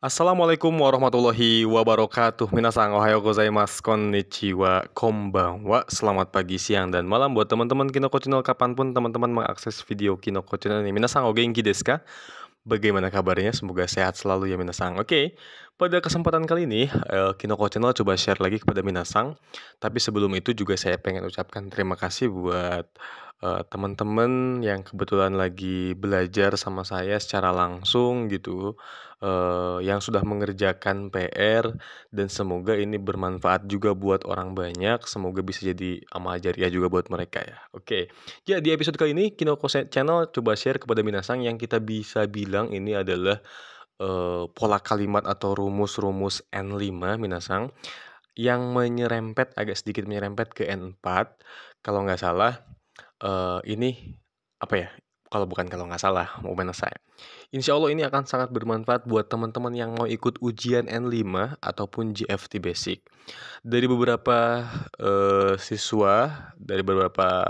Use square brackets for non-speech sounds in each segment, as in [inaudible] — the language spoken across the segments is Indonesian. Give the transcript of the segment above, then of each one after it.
Assalamualaikum warahmatullahi wabarakatuh Minasang ohayo gozaimasu konnichiwa konbanwa Selamat pagi, siang, dan malam buat teman-teman Kinoko Channel Kapanpun teman-teman mengakses video Kinoko Channel ini Minasang o genki desu ka? Bagaimana kabarnya? Semoga sehat selalu ya Minasang Oke, okay. pada kesempatan kali ini eh, Kinoko Channel coba share lagi kepada Minasang Tapi sebelum itu juga saya pengen ucapkan terima kasih buat uh, teman-teman yang kebetulan lagi belajar sama saya secara langsung gitu uh, yang sudah mengerjakan PR dan semoga ini bermanfaat juga buat orang banyak. Semoga bisa jadi amal jariah juga buat mereka ya. Oke. Okay. Ya di episode kali ini Kinoko Channel coba share kepada Minasang yang kita bisa bilang ini adalah uh, pola kalimat atau rumus-rumus N5 Minasang yang menyerempet agak sedikit menyerempet ke N4 kalau nggak salah uh, ini apa ya kalau bukan kalau nggak salah, momen saya. Insya Allah ini akan sangat bermanfaat buat teman-teman yang mau ikut ujian N5 ataupun GFT Basic. Dari beberapa uh, siswa, dari beberapa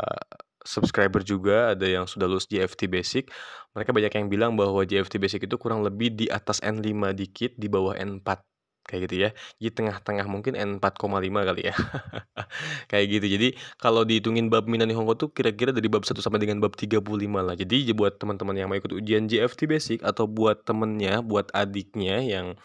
subscriber juga ada yang sudah lulus GFT Basic, mereka banyak yang bilang bahwa GFT Basic itu kurang lebih di atas N5 dikit, di bawah N4 kayak gitu ya. di tengah-tengah mungkin N4,5 kali ya. [laughs] kayak gitu. Jadi kalau dihitungin bab Minani Hongko tuh kira-kira dari bab 1 sampai dengan bab 35 lah. Jadi buat teman-teman yang mau ikut ujian JFT Basic atau buat temennya, buat adiknya yang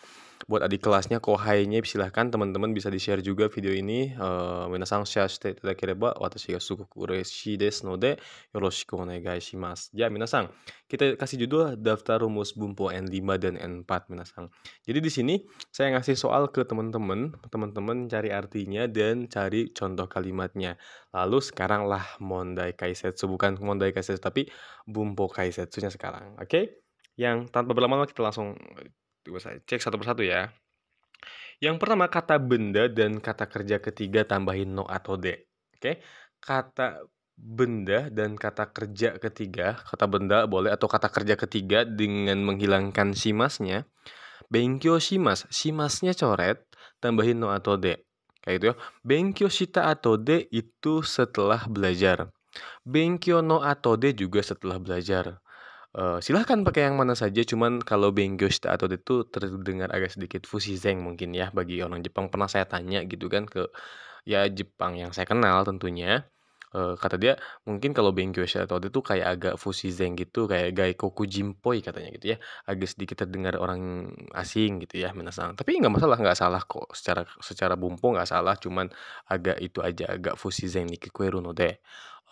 buat adik kelasnya kohainya silahkan teman-teman bisa di share juga video ini eh, minasang share kira itadakereba watashi ga suku ureshi desu node yoroshiku onegai shimasu ya minasang kita kasih judul daftar rumus bumpo N5 dan N4 minasang jadi di sini saya ngasih soal ke teman-teman teman-teman cari artinya dan cari contoh kalimatnya lalu sekarang lah mondai kaisetsu bukan mondai kaisetsu tapi bumpo kaisetsunya sekarang oke okay? yang tanpa berlama-lama kita langsung Coba gitu, saya cek satu persatu ya. Yang pertama kata benda dan kata kerja ketiga tambahin no atau de. Oke. Kata benda dan kata kerja ketiga, kata benda boleh atau kata kerja ketiga dengan menghilangkan simasnya. Benkyo shimas, simasnya coret, tambahin no atau de. Kayak itu ya. Benkyo shita atau de itu setelah belajar. Benkyo no atau de juga setelah belajar. Uh, silahkan pakai yang mana saja, cuman kalau Bengyoshita atau itu terdengar agak sedikit fusi zeng mungkin ya bagi orang Jepang. Pernah saya tanya gitu kan ke ya Jepang yang saya kenal tentunya. Uh, kata dia mungkin kalau Bengyoshita atau itu kayak agak fusi zeng gitu, kayak gaikoku jimpoi katanya gitu ya. Agak sedikit terdengar orang asing gitu ya menasang. Tapi nggak masalah, nggak salah kok. Secara secara bumpung nggak salah, cuman agak itu aja agak fusizeng nikiku no deh.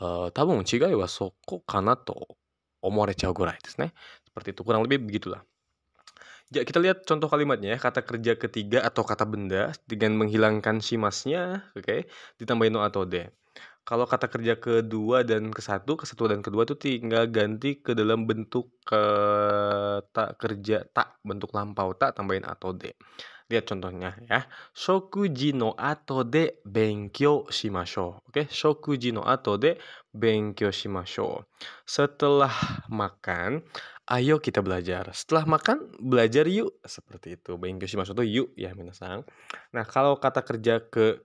Uh, 多分違いはそこかなと Omore Chagora itu ne? Seperti itu kurang lebih begitulah. Ya, kita lihat contoh kalimatnya ya, kata kerja ketiga atau kata benda dengan menghilangkan shimasnya, oke, okay, ditambahin no atau de. Kalau kata kerja kedua dan ke satu, ke satu dan kedua itu tinggal ganti ke dalam bentuk ke eh, tak kerja tak bentuk lampau tak tambahin atau de. Lihat contohnya ya. Shokuji no ato de benkyo shimashou. Oke, okay? shokuji no ato de benkyo shimashou. Setelah makan, ayo kita belajar. Setelah makan, belajar yuk. Seperti itu. Benkyo shimashou itu yuk ya minasang. Nah, kalau kata kerja ke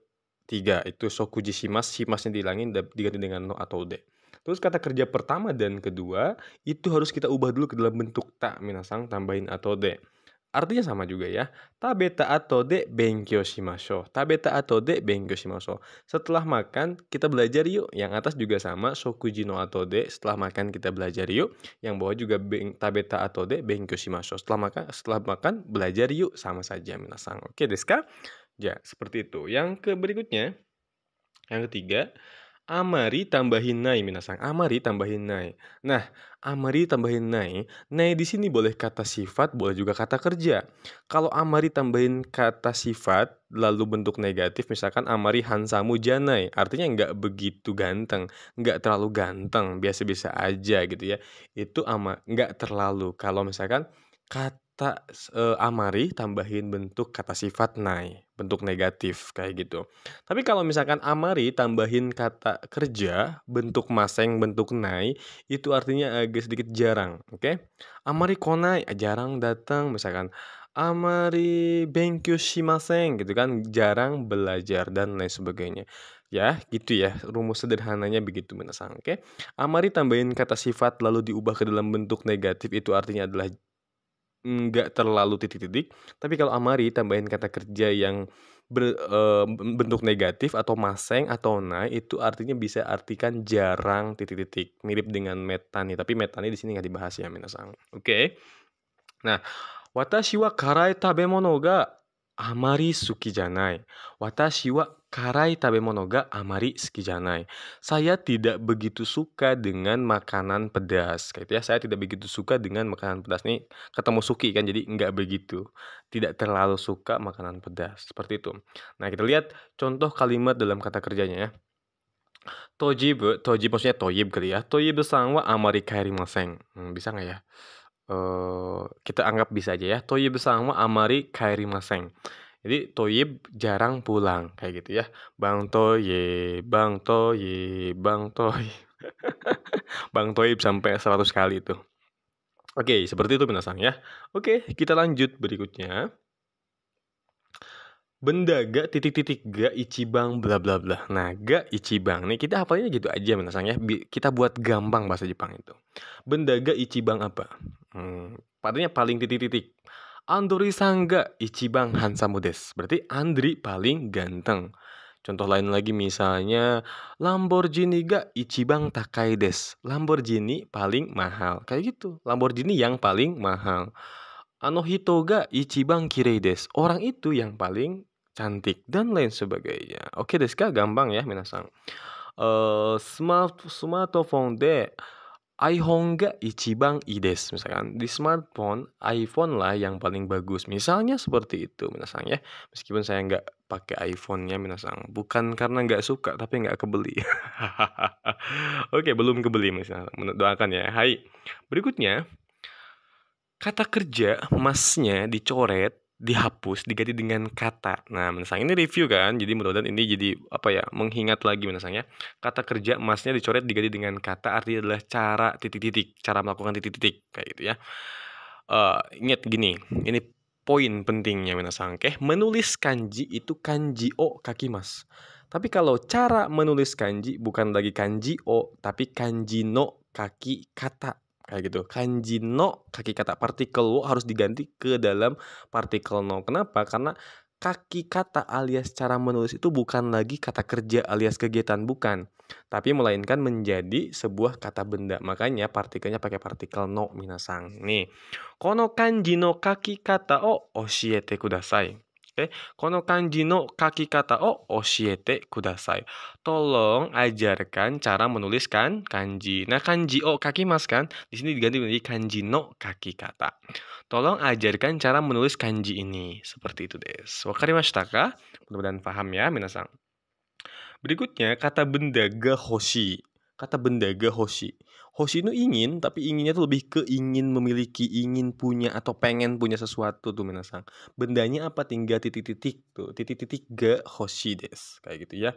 tiga itu shokuji shimas, shimasnya dihilangin diganti dengan no atau de. Terus kata kerja pertama dan kedua itu harus kita ubah dulu ke dalam bentuk tak minasang tambahin atau de. Artinya sama juga ya. Tabeta atau de benkyo shimasho. Tabeta atau de benkyo shimasho. Setelah makan, kita belajar yuk. Yang atas juga sama, shokuji no atau de. Setelah makan, kita belajar yuk. Yang bawah juga ben, tabeta atau de benkyo shimasho. Setelah makan, setelah makan belajar yuk. Sama saja minasang. Oke, deska? Ya, seperti itu. Yang ke berikutnya, yang ketiga, Amari tambahin nai minasang. Amari tambahin nai. Nah, amari tambahin nai. Nai di sini boleh kata sifat, boleh juga kata kerja. Kalau amari tambahin kata sifat, lalu bentuk negatif, misalkan amari hansamu janai. Artinya nggak begitu ganteng, nggak terlalu ganteng, biasa-biasa aja gitu ya. Itu ama nggak terlalu. Kalau misalkan kata kata e, amari tambahin bentuk kata sifat nai, bentuk negatif kayak gitu. Tapi kalau misalkan amari tambahin kata kerja, bentuk maseng, bentuk nai, itu artinya agak sedikit jarang, oke? Okay? Amari konai eh, jarang datang misalkan amari benkyu shimasen gitu kan, jarang belajar dan lain sebagainya. Ya, gitu ya. Rumus sederhananya begitu menasang, oke? Okay? Amari tambahin kata sifat lalu diubah ke dalam bentuk negatif itu artinya adalah nggak terlalu titik-titik. Tapi kalau amari tambahin kata kerja yang ber, e, bentuk negatif atau maseng atau naik itu artinya bisa artikan jarang titik-titik. Mirip dengan metani, tapi metani di sini nggak dibahas ya minasang. Oke. Okay? Nah, watashi wa karai tabemono ga amari suki janai. Watashi wa Karai tabemono ga amari sukijanai. Saya tidak begitu suka dengan makanan pedas. Kayak gitu ya, saya tidak begitu suka dengan makanan pedas nih. Ketemu suki kan jadi nggak begitu. Tidak terlalu suka makanan pedas. Seperti itu. Nah, kita lihat contoh kalimat dalam kata kerjanya ya. Tojib, tojib maksudnya toyib kali ya. Toyib sangwa amari maseng. Hmm, bisa nggak ya? Uh, kita anggap bisa aja ya. Toyib sangwa amari maseng. Jadi Toyib jarang pulang kayak gitu ya. Bang Toyib, Bang Toyib, Bang Toyib. [laughs] bang Toyib sampai 100 kali itu. Oke, seperti itu penasang ya. Oke, kita lanjut berikutnya. Benda ga titik titik ga ichibang bla bla bla. Nah, ga ichibang nih kita hafalnya gitu aja menasang ya. Kita buat gampang bahasa Jepang itu. Benda ga ichibang apa? Hmm, padanya paling titik titik Andori Sangga Ichiban Hansamu desu. Berarti Andri paling ganteng. Contoh lain lagi misalnya Lamborghini ga Ichiban Takai desu. Lamborghini paling mahal. Kayak gitu. Lamborghini yang paling mahal. Anohito ga Ichiban Kirei desu. Orang itu yang paling cantik dan lain sebagainya. Oke, deska gampang ya, minasang. Uh, eh, smart smartphone de iHonga Ichibang Ides misalkan di smartphone iPhone lah yang paling bagus misalnya seperti itu minasang ya meskipun saya nggak pakai iPhone-nya minasang bukan karena nggak suka tapi nggak kebeli [laughs] oke belum kebeli misalnya doakan ya Hai berikutnya kata kerja masnya dicoret dihapus diganti dengan kata. Nah, menasang ini review kan. Jadi mudah-mudahan ini jadi apa ya? mengingat lagi menasangnya Kata kerja emasnya dicoret diganti dengan kata artinya adalah cara titik-titik, cara melakukan titik-titik kayak gitu ya. Uh, ingat gini, ini poin pentingnya menasang. Oke, menulis kanji itu kanji o kaki mas. Tapi kalau cara menulis kanji bukan lagi kanji o, tapi kanji no kaki kata kayak gitu. Kanji no kaki kata partikel wo harus diganti ke dalam partikel no. Kenapa? Karena kaki kata alias cara menulis itu bukan lagi kata kerja alias kegiatan bukan, tapi melainkan menjadi sebuah kata benda. Makanya partikelnya pakai partikel no minasang. Nih, kono kanji no kaki kata o oshiete kudasai. Kono kanji no kaki kata o kudasai. Tolong ajarkan cara menuliskan kanji. Nah, kanji o oh, kaki mas kan? Di sini diganti menjadi kanji no kaki kata. Tolong ajarkan cara menulis kanji ini. Seperti itu, des. Wakarimashita ka? Mudah-mudahan paham ya, minasang. Berikutnya, kata benda ga hoshi. Kata benda ga hoshi. Hoshino ingin, tapi inginnya tuh lebih ke ingin memiliki, ingin punya atau pengen punya sesuatu tuh minasang. Bendanya apa? Tinggal titik-titik tuh. Titik-titik ga hoshi des. Kayak gitu ya.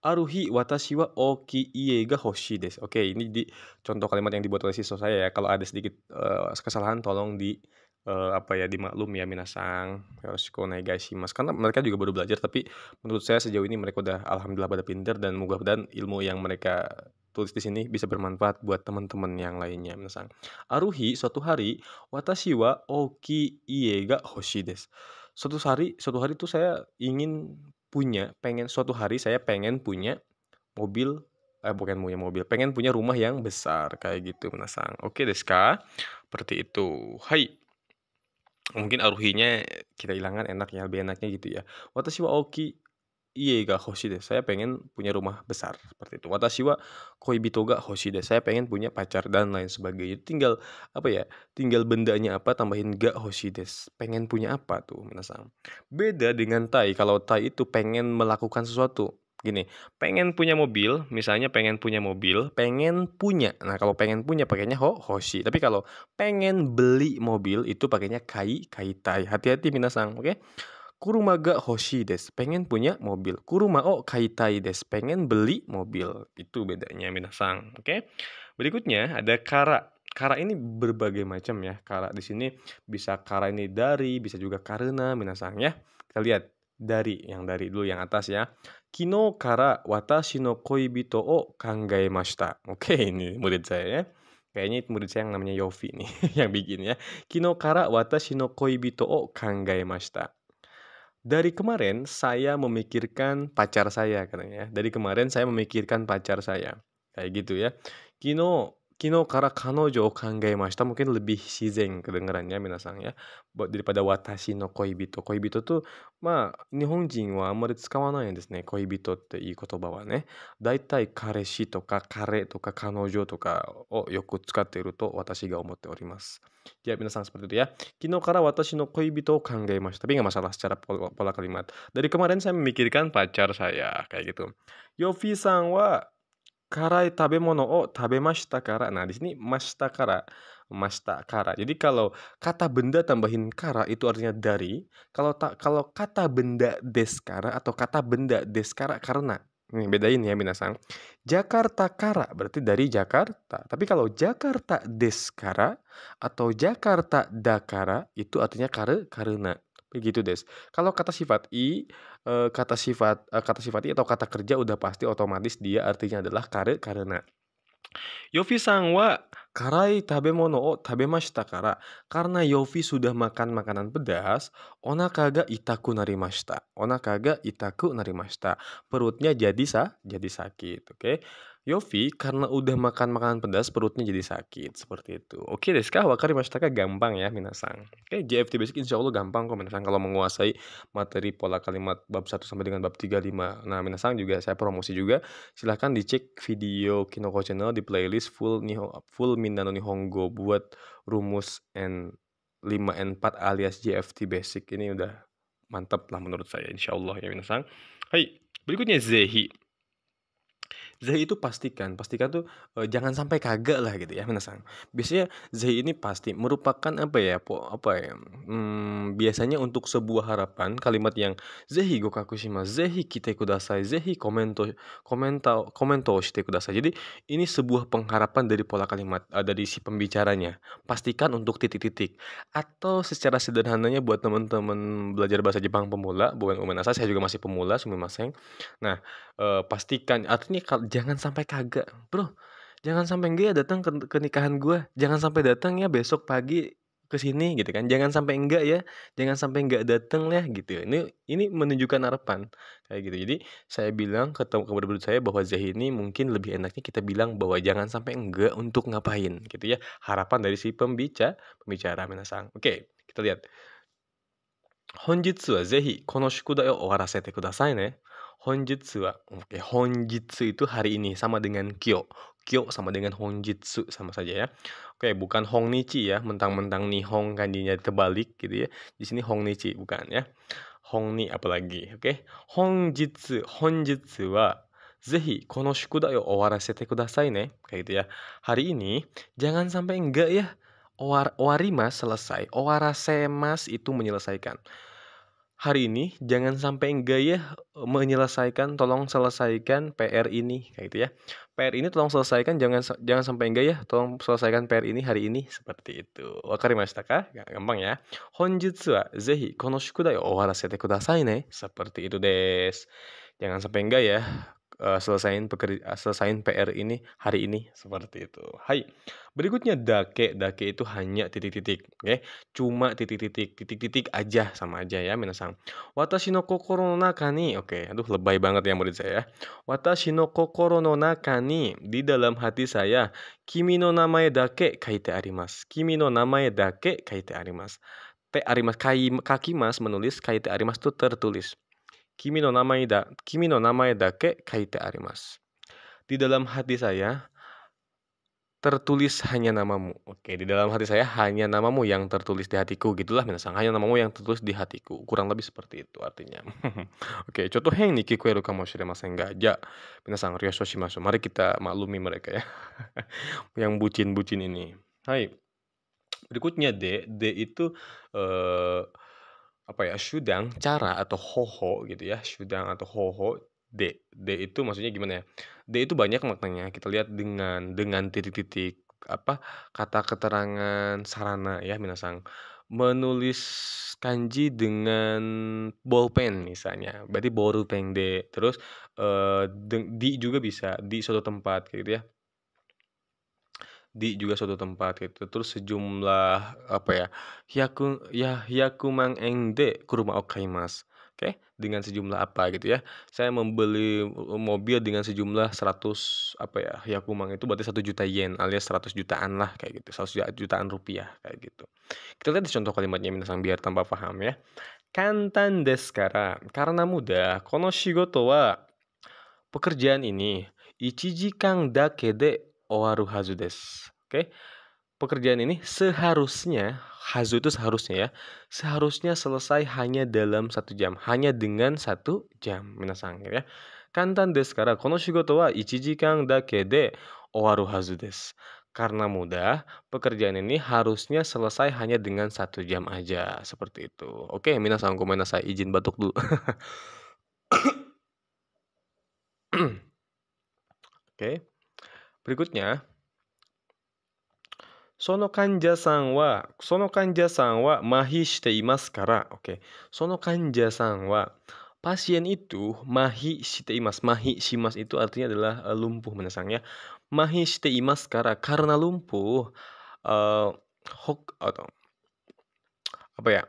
Aruhi watashi wa oki ie ga hoshi des. Oke, ini di contoh kalimat yang dibuat oleh siswa saya ya. Kalau ada sedikit uh, kesalahan tolong di uh, apa ya dimaklumi ya minasang yoroshiku mas karena mereka juga baru belajar tapi menurut saya sejauh ini mereka udah alhamdulillah pada pinter dan mudah dan ilmu yang mereka tulis di sini bisa bermanfaat buat teman-teman yang lainnya minasang aruhi suatu hari watashi oki iega hoshi des suatu hari suatu hari tuh saya ingin punya pengen suatu hari saya pengen punya mobil eh bukan punya mobil pengen punya rumah yang besar kayak gitu minasang oke deska seperti itu hai Mungkin aruhinya kita hilangkan enak ya, lebih enaknya gitu ya. Watashi wa iya iye ga hoshi deh. Saya pengen punya rumah besar seperti itu. Watashi koi koibito ga hoshi deh. Saya pengen punya pacar dan lain sebagainya. Tinggal apa ya? Tinggal bendanya apa tambahin ga hoshi deh. Pengen punya apa tuh, Minasang. Beda dengan tai. Kalau tai itu pengen melakukan sesuatu gini pengen punya mobil misalnya pengen punya mobil pengen punya nah kalau pengen punya pakainya ho hoshi tapi kalau pengen beli mobil itu pakainya kai kaitai hati-hati minasang oke okay? kuruma ga hoshi des pengen punya mobil kuruma o kaitai des pengen beli mobil itu bedanya minasang oke okay? berikutnya ada kara kara ini berbagai macam ya kara di sini bisa kara ini dari bisa juga karena minasang ya kita lihat dari yang dari dulu yang atas ya 昨日から私の恋人を考えました。Oke, okay, ini murid saya ya. Kayaknya murid saya yang namanya Yofi nih yang bikin ya. Kino kara watashi no koibito o mashita. Dari kemarin saya memikirkan pacar saya katanya. Dari kemarin saya memikirkan pacar saya. Kayak gitu ya. Kino 昨日から彼女を考えました。mungkin lebih 自然くるんがらんや、皆さんや。ぼ、で、ぱ私の恋人、恋人と、まあ、日本人はあんまり使わないんですね。恋人っていい言葉はね。だいたい彼氏とか彼とか彼女とかをよく使っていると私が思っております。じゃあ、皆さん、それでや。昨日から私の恋人を考えました。ビンガマサラスャラポラカリマット。で、リカンパッチャラシャイヨフィさんは、kara. Nah di sini masta kara, masta kara. Jadi kalau kata benda tambahin kara itu artinya dari. Kalau tak kalau kata benda des kara atau kata benda des kara karena. Ini bedain ya minasan. Jakarta kara berarti dari Jakarta. Tapi kalau Jakarta des kara atau Jakarta dakara itu artinya kare karena. Begitu Des. Kalau kata sifat i, eh, kata sifat eh, kata sifat i atau kata kerja udah pasti otomatis dia artinya adalah kare karena. Yofi sangwa karai tabe mono o tabe mashita kara. Karena Yofi sudah makan makanan pedas, ona kaga itaku narimashita. Ona kaga itaku nari narimashita. Perutnya jadi sa, jadi sakit, oke? Okay? Yofi karena udah makan makanan pedas perutnya jadi sakit seperti itu. Oke deh, sekarang wakari masyarakat gampang ya minasang. Oke, JFT basic insya Allah gampang kok minasang kalau menguasai materi pola kalimat bab 1 sampai dengan bab 35. Nah minasang juga saya promosi juga. Silahkan dicek video Kinoko Channel di playlist full nih, full Minano Nihongo buat rumus N 5 N 4 alias JFT basic ini udah mantap lah menurut saya insya Allah ya minasang. Hai, berikutnya Zehi. Zai itu pastikan, pastikan tuh e, jangan sampai kagak lah gitu ya menasang. Biasanya Zai ini pasti merupakan apa ya, po, apa ya, hmm, biasanya untuk sebuah harapan kalimat yang Zai gokakushima, Zai kita kudasai, Zai komento, komento, komento shite kudasai. Jadi ini sebuah pengharapan dari pola kalimat, dari si pembicaranya. Pastikan untuk titik-titik. Atau secara sederhananya buat teman-teman belajar bahasa Jepang pemula, bukan umenasa, saya juga masih pemula, sumimaseng. Nah, e, pastikan, artinya jangan sampai kagak bro jangan sampai enggak ya datang ke, ke nikahan gue jangan sampai datang ya besok pagi ke sini gitu kan jangan sampai enggak ya jangan sampai enggak datang ya gitu ini ini menunjukkan harapan kayak gitu jadi saya bilang ke kepada berut saya bahwa ini mungkin lebih enaknya kita bilang bahwa jangan sampai enggak untuk ngapain gitu ya harapan dari si pembicara pembicara Minasang oke kita lihat 本日はぜひこの宿題を終わらせてくださいね。Honjutsu wa. Oke, Honjutsu itu hari ini sama dengan Kyo. Kyo sama dengan Honjutsu sama saja ya. Oke, bukan Hongnichi ya. Mentang-mentang Nihong kanjinya terbalik gitu ya. Di sini Hongnichi bukan ya. Hongni apalagi. Oke. Honjutsu, Honjutsu wa Zehi, kono ne. Kayak gitu ya. Hari ini jangan sampai enggak ya. Owar, owarimas selesai. Owarasemas itu menyelesaikan hari ini jangan sampai enggak ya eh, menyelesaikan tolong selesaikan PR ini kayak gitu ya PR ini tolong selesaikan jangan jangan sampai enggak ya tolong selesaikan PR ini hari ini seperti itu wakarimashita ka gampang ya honjutsu wa zehi kono shukudai owarasete kudasai ne seperti itu des jangan sampai enggak ya uh, eh, selesain pekerja eh, selesaiin PR ini hari ini seperti itu. Hai. Berikutnya dake. Dake itu hanya titik-titik, oke? Okay? Cuma titik-titik, titik-titik aja sama aja ya minasang. Watashi no kokoro no naka ni. Oke, okay. aduh lebay banget ya murid saya. Watashi no kokoro no naka ni. Di dalam hati saya, kimi no namae dake kaite arimasu. Kimi no namae dake kaite arimasu. Te arimas kai, kaki mas menulis kaite arimas itu tertulis. Kimi Kimi no no arimas. Di dalam hati saya tertulis hanya namamu. Oke, di dalam hati saya hanya namamu yang tertulis di hatiku. Gitulah minasan. hanya namamu yang tertulis di hatiku. Kurang lebih seperti itu artinya. [laughs] Oke, contoh yang niki kue ruka mau shiremasen Ja, minasan ryosho shimasu. Mari kita maklumi mereka ya. [laughs] yang bucin-bucin ini. Hai. Berikutnya D. D itu eh uh, apa ya sudang cara atau hoho gitu ya sudang atau hoho d d itu maksudnya gimana ya d itu banyak maknanya kita lihat dengan dengan titik-titik apa kata keterangan sarana ya minasang menulis kanji dengan bolpen misalnya berarti boru peng d terus eh, di juga bisa di suatu tempat gitu ya di juga suatu tempat gitu terus sejumlah apa ya yaku ya yaku mang engde okai okaimas oke okay? dengan sejumlah apa gitu ya saya membeli e, mobil dengan sejumlah 100 apa ya yaku mang itu berarti satu juta yen alias 100 jutaan lah kayak gitu 100 jutaan rupiah kayak gitu kita lihat contoh kalimatnya minasang biar tambah paham ya kantan deskara karena mudah kono shigoto wa pekerjaan ini ichiji dake dakede owaru hazu desu. Oke. Pekerjaan ini seharusnya hazu itu seharusnya ya. Seharusnya selesai hanya dalam satu jam, hanya dengan satu jam minasang ya. Kantan desu kara kono shigoto wa 1 jikan dake de owaru hazu desu. Karena mudah, pekerjaan ini harusnya selesai hanya dengan satu jam aja, seperti itu. Oke, okay, minasang komen saya izin batuk dulu. [coughs] Oke. okay. Berikutnya, Sono kanja san wa, sono kanja san wa mahi imasu kara. Oke. Okay. Sono kanja san wa. Pasien itu mahi imasu. Mahi shimasu itu artinya adalah uh, lumpuh ya. Mahi imasu kara karena lumpuh uh, hok atau apa ya?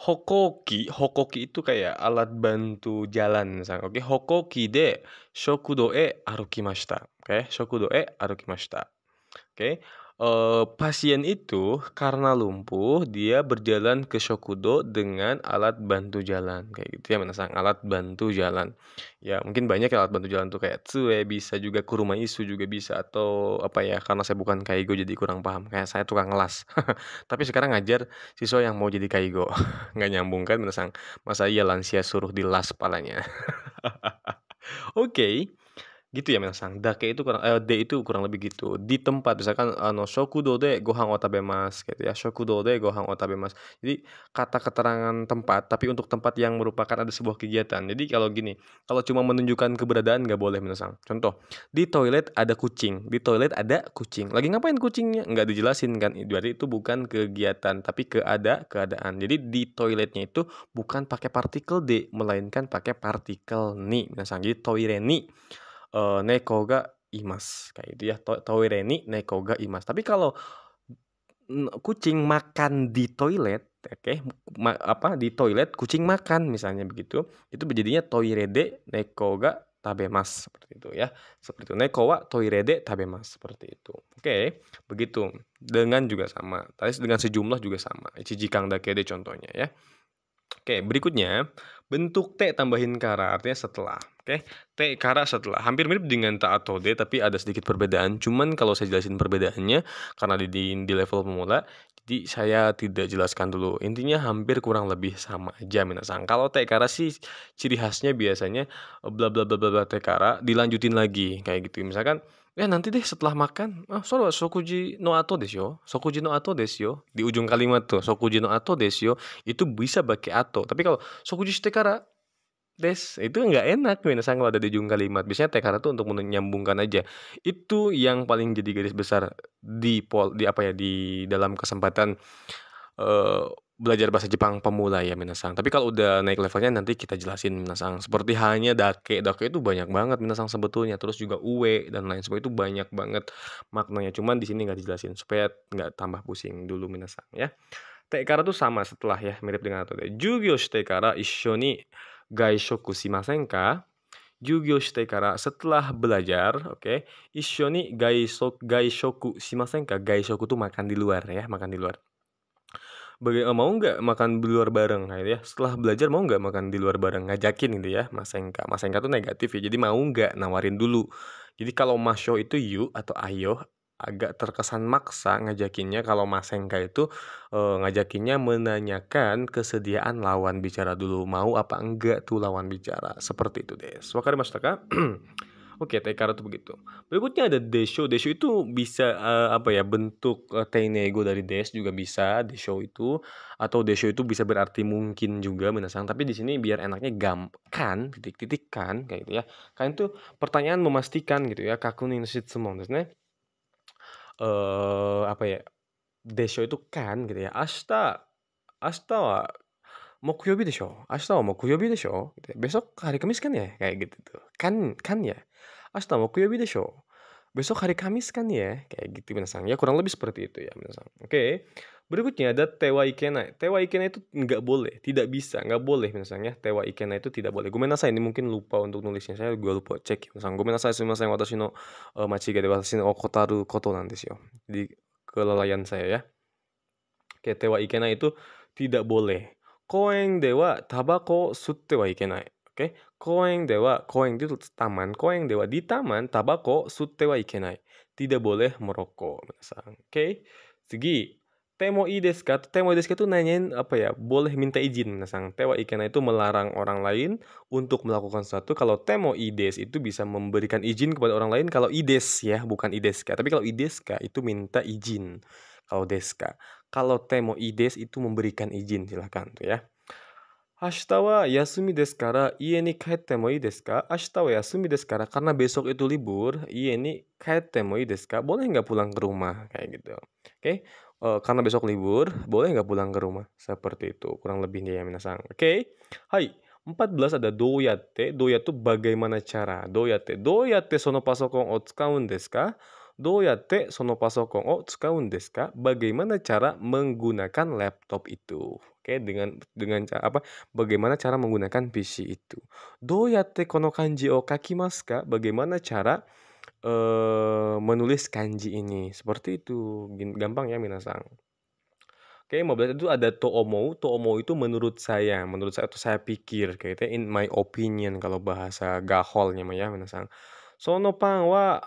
Hokoki, hokoki itu kayak alat bantu jalan, misalnya. Oke, okay? hokoki de shokudo e arukimashita okay, e arukimashita. Oke, okay. uh, eh, pasien itu karena lumpuh dia berjalan ke Shokudo dengan alat bantu jalan kayak gitu ya menasang alat bantu jalan. Ya mungkin banyak ya alat bantu jalan tuh kayak tsue bisa juga kuruma isu juga bisa atau apa ya karena saya bukan kaigo jadi kurang paham kayak saya tukang las. [laughs] Tapi sekarang ngajar siswa yang mau jadi kaigo [laughs] nggak nyambung kan menasang masa iya lansia suruh di las palanya. [laughs] Oke. okay gitu ya mel Dake itu kurang eh, de itu kurang lebih gitu. Di tempat misalkan ano dode de gohan otabemasu gitu ya. do de gohan otabemas, Jadi kata keterangan tempat tapi untuk tempat yang merupakan ada sebuah kegiatan. Jadi kalau gini, kalau cuma menunjukkan keberadaan nggak boleh mel Contoh, di toilet ada kucing. Di toilet ada kucing. Lagi ngapain kucingnya? Nggak dijelasin kan. Berarti itu bukan kegiatan tapi keada keadaan. Jadi di toiletnya itu bukan pakai partikel de melainkan pakai partikel ni. mel gitu, Jadi toire uh, neko ga imas kayak gitu ya to toireni neko ga imas tapi kalau kucing makan di toilet oke okay, ma apa di toilet kucing makan misalnya begitu itu jadinya toirede neko ga tabemas seperti itu ya seperti itu neko wa toirede tabemas seperti itu oke okay, begitu dengan juga sama tadi dengan sejumlah juga sama cici kang dakede contohnya ya oke berikutnya bentuk t tambahin kara artinya setelah Oke, okay? T kara setelah hampir mirip dengan ta atau d tapi ada sedikit perbedaan. Cuman kalau saya jelasin perbedaannya karena di, di, di level pemula, jadi saya tidak jelaskan dulu. Intinya hampir kurang lebih sama aja minasang. Kalau T kara sih ciri khasnya biasanya eh, bla bla bla bla, bla T kara dilanjutin lagi kayak gitu. Misalkan ya nanti deh setelah makan ah soro sokuji no ato desyo sokuji no ato desyo di ujung kalimat tuh sokuji no ato desyo itu bisa pakai ato tapi kalau sokuji shite kara Des, itu nggak enak Minasang kalau ada di ujung kalimat. Biasanya tekara tuh untuk menyambungkan aja. Itu yang paling jadi garis besar di pol di apa ya di dalam kesempatan uh, belajar bahasa Jepang pemula ya Minasang. Tapi kalau udah naik levelnya nanti kita jelasin Minasang. Seperti hanya dake, dake itu banyak banget Minasang sebetulnya. Terus juga uwe dan lain sebagainya itu banyak banget maknanya. Cuman di sini nggak dijelasin supaya nggak tambah pusing dulu Minasang ya. Tekara tuh sama setelah ya mirip dengan atau Jugyo Tekara isshoni gaishoku shimasen ka? Jugyo shite kara setelah belajar, oke. Okay, Isho ni gaishok gaishoku shimasen ka? Gaishoku tuh makan di luar ya, makan di luar. Bagaimana eh, mau nggak makan di luar bareng gitu ya setelah belajar mau nggak makan di luar bareng ngajakin gitu ya masengka masengka tuh negatif ya jadi mau nggak nawarin dulu jadi kalau masyo itu you atau ayo agak terkesan maksa ngajakinnya kalau Mas Hengka itu e, ngajakinnya menanyakan kesediaan lawan bicara dulu mau apa enggak tuh lawan bicara seperti itu Des. Wakari Mastaka. [clears throat] Oke, okay, Tekara tuh begitu. Berikutnya ada Desho. Desho itu bisa uh, apa ya bentuk uh, Teinego dari Des juga bisa Desho itu atau Desho itu bisa berarti mungkin juga menasang. Tapi di sini biar enaknya gam kan titik-titik kan kayak gitu ya. Kan itu pertanyaan memastikan gitu ya. Kakunin shitsumo desu ne eh apa ya desho itu kan gitu ya. asta asta wa mokyobi desho asta wa mokyobi desho gitu ya. Besok hari Kamis kan ya? Kayak gitu tuh. Kan kan ya. Ashita mokyobi desho Besok hari Kamis kan ya? Kayak gitu misalnya Ya kurang lebih seperti itu ya misalnya Oke. Berikutnya ada tewa ikena. Tewa ikena itu nggak boleh, tidak bisa, nggak boleh misalnya. Tewa ikena itu tidak boleh. Gue saya ini mungkin lupa untuk nulisnya. Saya gue lupa cek. Misalnya gue saya semua saya waktu no uh, gede, waktu watashi no eh, kotaru koto nanti sih. Di kelalaian saya ya. Oke, tewa ikena itu tidak boleh. Koeng dewa tabako sutte wa ikenai. Oke, koeng dewa, koeng itu taman, koeng dewa di taman tabako sutte wa ikenai. Tidak boleh merokok, Oke. Segi Temo atau Temo deska itu nanyain apa ya, boleh minta izin. Nah, sang Tewa Ikena itu melarang orang lain untuk melakukan sesuatu. Kalau Temo Ides itu bisa memberikan izin kepada orang lain kalau Ides ya, bukan Ideska. Tapi kalau Ideska itu minta izin. Kalau Deska. Kalau Temo Ides itu memberikan izin, silahkan tuh ya. ashtawa yasumi desu kara ie ni kaette mo ii desu ka? yasumi desu kara karena besok itu libur, ie ni kaette mo ii desu Boleh nggak pulang ke rumah? Kayak gitu. Oke. Okay? uh, karena besok libur, boleh nggak pulang ke rumah? Seperti itu, kurang lebihnya ya minasang. Oke, okay? hai. 14 ada doyate. Doyate bagaimana cara? Doyate. Doyate sono pasokong o tsukaun desu ka? Doyate sono pasokong o tsukaun desu ka? Bagaimana cara menggunakan laptop itu? Oke, okay? dengan dengan cara apa? Bagaimana cara menggunakan PC itu? Doyate kono kanji o kakimasu ka? Bagaimana cara Eh, menulis kanji ini. Seperti itu. Gampang ya Minasang. Oke, okay, 15 itu ada toomo. Toomo itu menurut saya, menurut saya atau saya pikir, kayaknya gitu in my opinion kalau bahasa gaholnya ya Minasang. Sono pang wa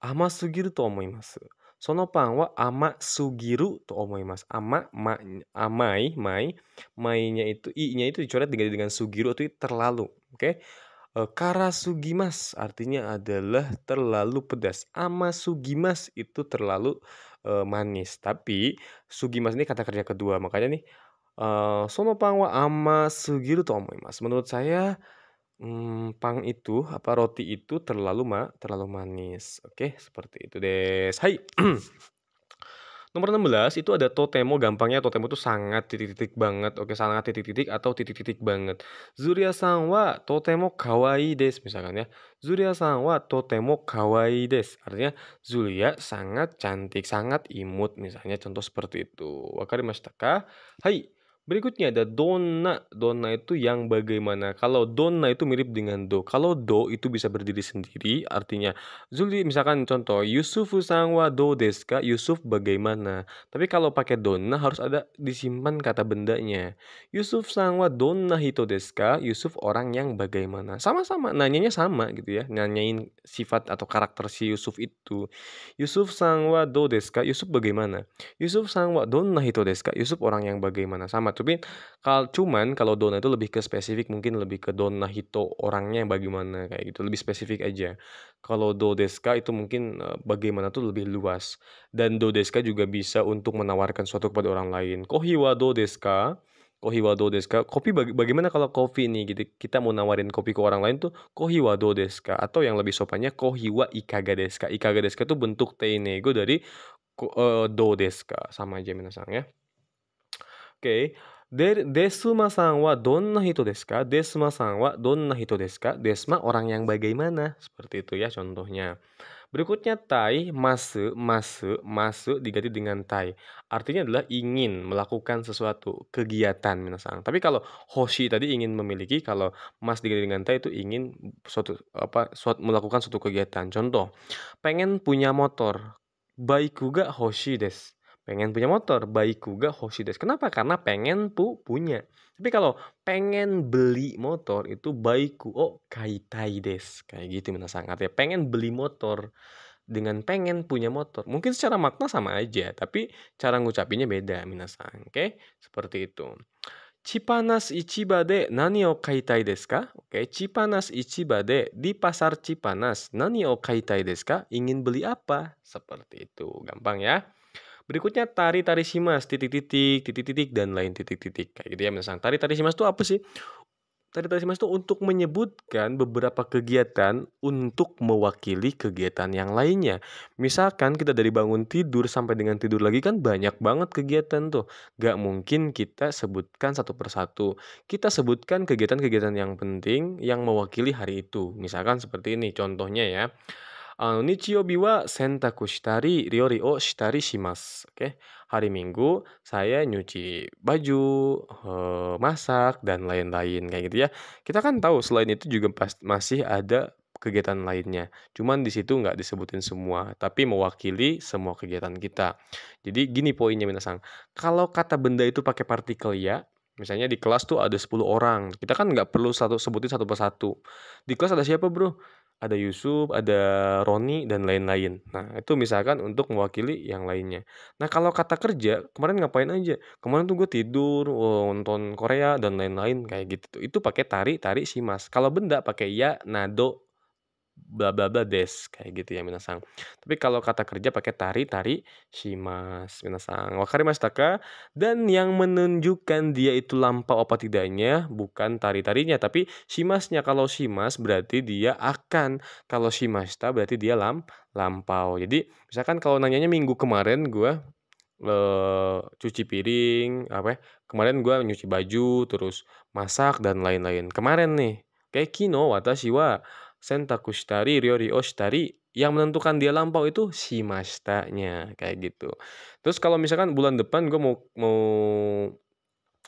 ama sugiru to omoimasu. Sono pang wa ama sugiru to omoimasu. Ama ma, amai, mai, mai itu i-nya itu dicoret diganti dengan sugiru itu terlalu, oke? Okay? Eh, Karasugimas artinya adalah terlalu pedas. Ama Sugimas itu terlalu uh, manis. Tapi sugimas ini kata kerja kedua. Makanya nih uh, eh, sono pang wa sugiru tomoimas. Menurut saya hmm, pang itu apa roti itu terlalu ma terlalu manis. Oke, seperti itu deh. Hai. [clears throat] Nomor 16 itu ada totemo gampangnya totemo itu sangat titik-titik banget. Oke, sangat titik-titik atau titik-titik banget. Zuria san totemo kawaii des misalkan ya. Zuria san totemo kawaii des. Artinya Zulia sangat cantik, sangat imut misalnya contoh seperti itu. Wakarimashita ka? Hai. Berikutnya ada dona. Dona itu yang bagaimana? Kalau dona itu mirip dengan do. Kalau do itu bisa berdiri sendiri, artinya Zuli misalkan contoh Yusuf sangwa do deska, Yusuf bagaimana? Tapi kalau pakai dona harus ada disimpan kata bendanya. Yusuf sangwa dona hito deska, Yusuf orang yang bagaimana? Sama-sama, nanyanya sama gitu ya. Nanyain sifat atau karakter si Yusuf itu. Yusuf sangwa do deska, Yusuf bagaimana? Yusuf sangwa dona hito deska, Yusuf orang yang bagaimana? Sama tapi kal cuman kalau dona itu lebih ke spesifik mungkin lebih ke dona hito orangnya bagaimana kayak gitu lebih spesifik aja kalau do deska itu mungkin eh, bagaimana tuh lebih luas dan do deska juga bisa untuk menawarkan suatu kepada orang lain kohiwa do deska kohiwa do deska Kopi baga bagaimana kalau kopi nih gitu. Kita mau nawarin kopi ke orang lain tuh kohiwa do deska atau yang lebih sopannya kohiwa ikaga deska Ikaga deska itu bentuk teinego dari uh, eh, do deska Sama aja minasang ya. Okay. で、デスマさんは donna hito desu Desma さんは donna hito desu Desma orang yang bagaimana? Seperti itu ya contohnya. Berikutnya tai masu masu masu diganti dengan tai. Artinya adalah ingin melakukan sesuatu kegiatan misalnya. Tapi kalau hoshi tadi ingin memiliki, kalau mas diganti dengan tai itu ingin suatu apa suatu, melakukan suatu kegiatan. Contoh, pengen punya motor. Baik juga hoshi des pengen punya motor Baikuga Hoshides. Kenapa? Karena pengen pu punya. Tapi kalau pengen beli motor itu baikku oh Kaitai des. Kayak gitu sangat ya pengen beli motor dengan pengen punya motor. Mungkin secara makna sama aja, tapi cara ngucapinnya beda minasan. Oke? Okay? Seperti itu. Cipanas Ichiba de nani o kaitai desu ka? Oke, okay. Cipanas Ichiba di pasar Cipanas nani o kaitai desu ka? Ingin beli apa? Seperti itu. Gampang ya. Berikutnya tari tari simas titik-titik titik-titik dan lain titik-titik kayak gitu ya misalnya tari tari simas itu apa sih? Tari tari simas itu untuk menyebutkan beberapa kegiatan untuk mewakili kegiatan yang lainnya. Misalkan kita dari bangun tidur sampai dengan tidur lagi kan banyak banget kegiatan tuh. Gak mungkin kita sebutkan satu persatu. Kita sebutkan kegiatan-kegiatan yang penting yang mewakili hari itu. Misalkan seperti ini contohnya ya shimas, oke? Hari Minggu saya nyuci baju, uh, masak dan lain-lain kayak gitu ya. Kita kan tahu selain itu juga pas, masih ada kegiatan lainnya. Cuman di situ nggak disebutin semua, tapi mewakili semua kegiatan kita. Jadi gini poinnya minasang. Kalau kata benda itu pakai partikel ya, misalnya di kelas tuh ada 10 orang. Kita kan nggak perlu satu sebutin satu persatu. Di kelas ada siapa bro? ada Yusuf, ada Roni dan lain-lain. Nah, itu misalkan untuk mewakili yang lainnya. Nah, kalau kata kerja, kemarin ngapain aja? Kemarin tuh gue tidur, eh, nonton Korea dan lain-lain kayak gitu. Itu pakai tari, tari Mas. Kalau benda pakai ya, nado, bla bla bla des kayak gitu ya minasang. Tapi kalau kata kerja pakai tari tari shimas minasang. Wakari mas taka. dan yang menunjukkan dia itu lampau apa tidaknya bukan tari tarinya tapi shimasnya kalau shimas berarti dia akan kalau taka berarti dia lam lampau. Jadi misalkan kalau nanyanya minggu kemarin gue uh, cuci piring apa ya kemarin gue nyuci baju terus masak dan lain-lain kemarin nih kayak kino watashi wa shitari ryori shitari yang menentukan dia lampau itu si mastanya kayak gitu. Terus kalau misalkan bulan depan gue mau mau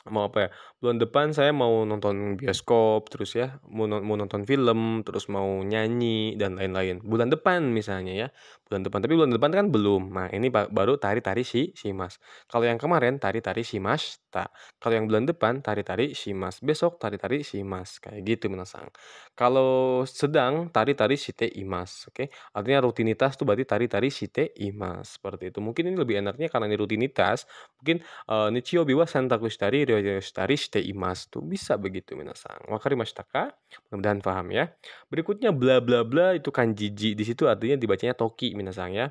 mau apa ya? bulan depan saya mau nonton bioskop terus ya mau, mau nonton film terus mau nyanyi dan lain-lain bulan depan misalnya ya bulan depan tapi bulan depan kan belum nah ini baru tari-tari si si mas kalau yang kemarin tari-tari si mas tak kalau yang bulan depan tari-tari si mas besok tari-tari si mas kayak gitu menasang kalau sedang tari-tari si te imas oke okay? artinya rutinitas tuh berarti tari-tari si te imas seperti itu mungkin ini lebih enaknya karena ini rutinitas mungkin uh, nichio biwa santaku shitari ryoyo tari tuh bisa begitu minasan. Wakarimashita ka? Mudah-mudahan paham ya. Berikutnya bla bla bla itu kan jiji di situ artinya dibacanya toki minasang ya.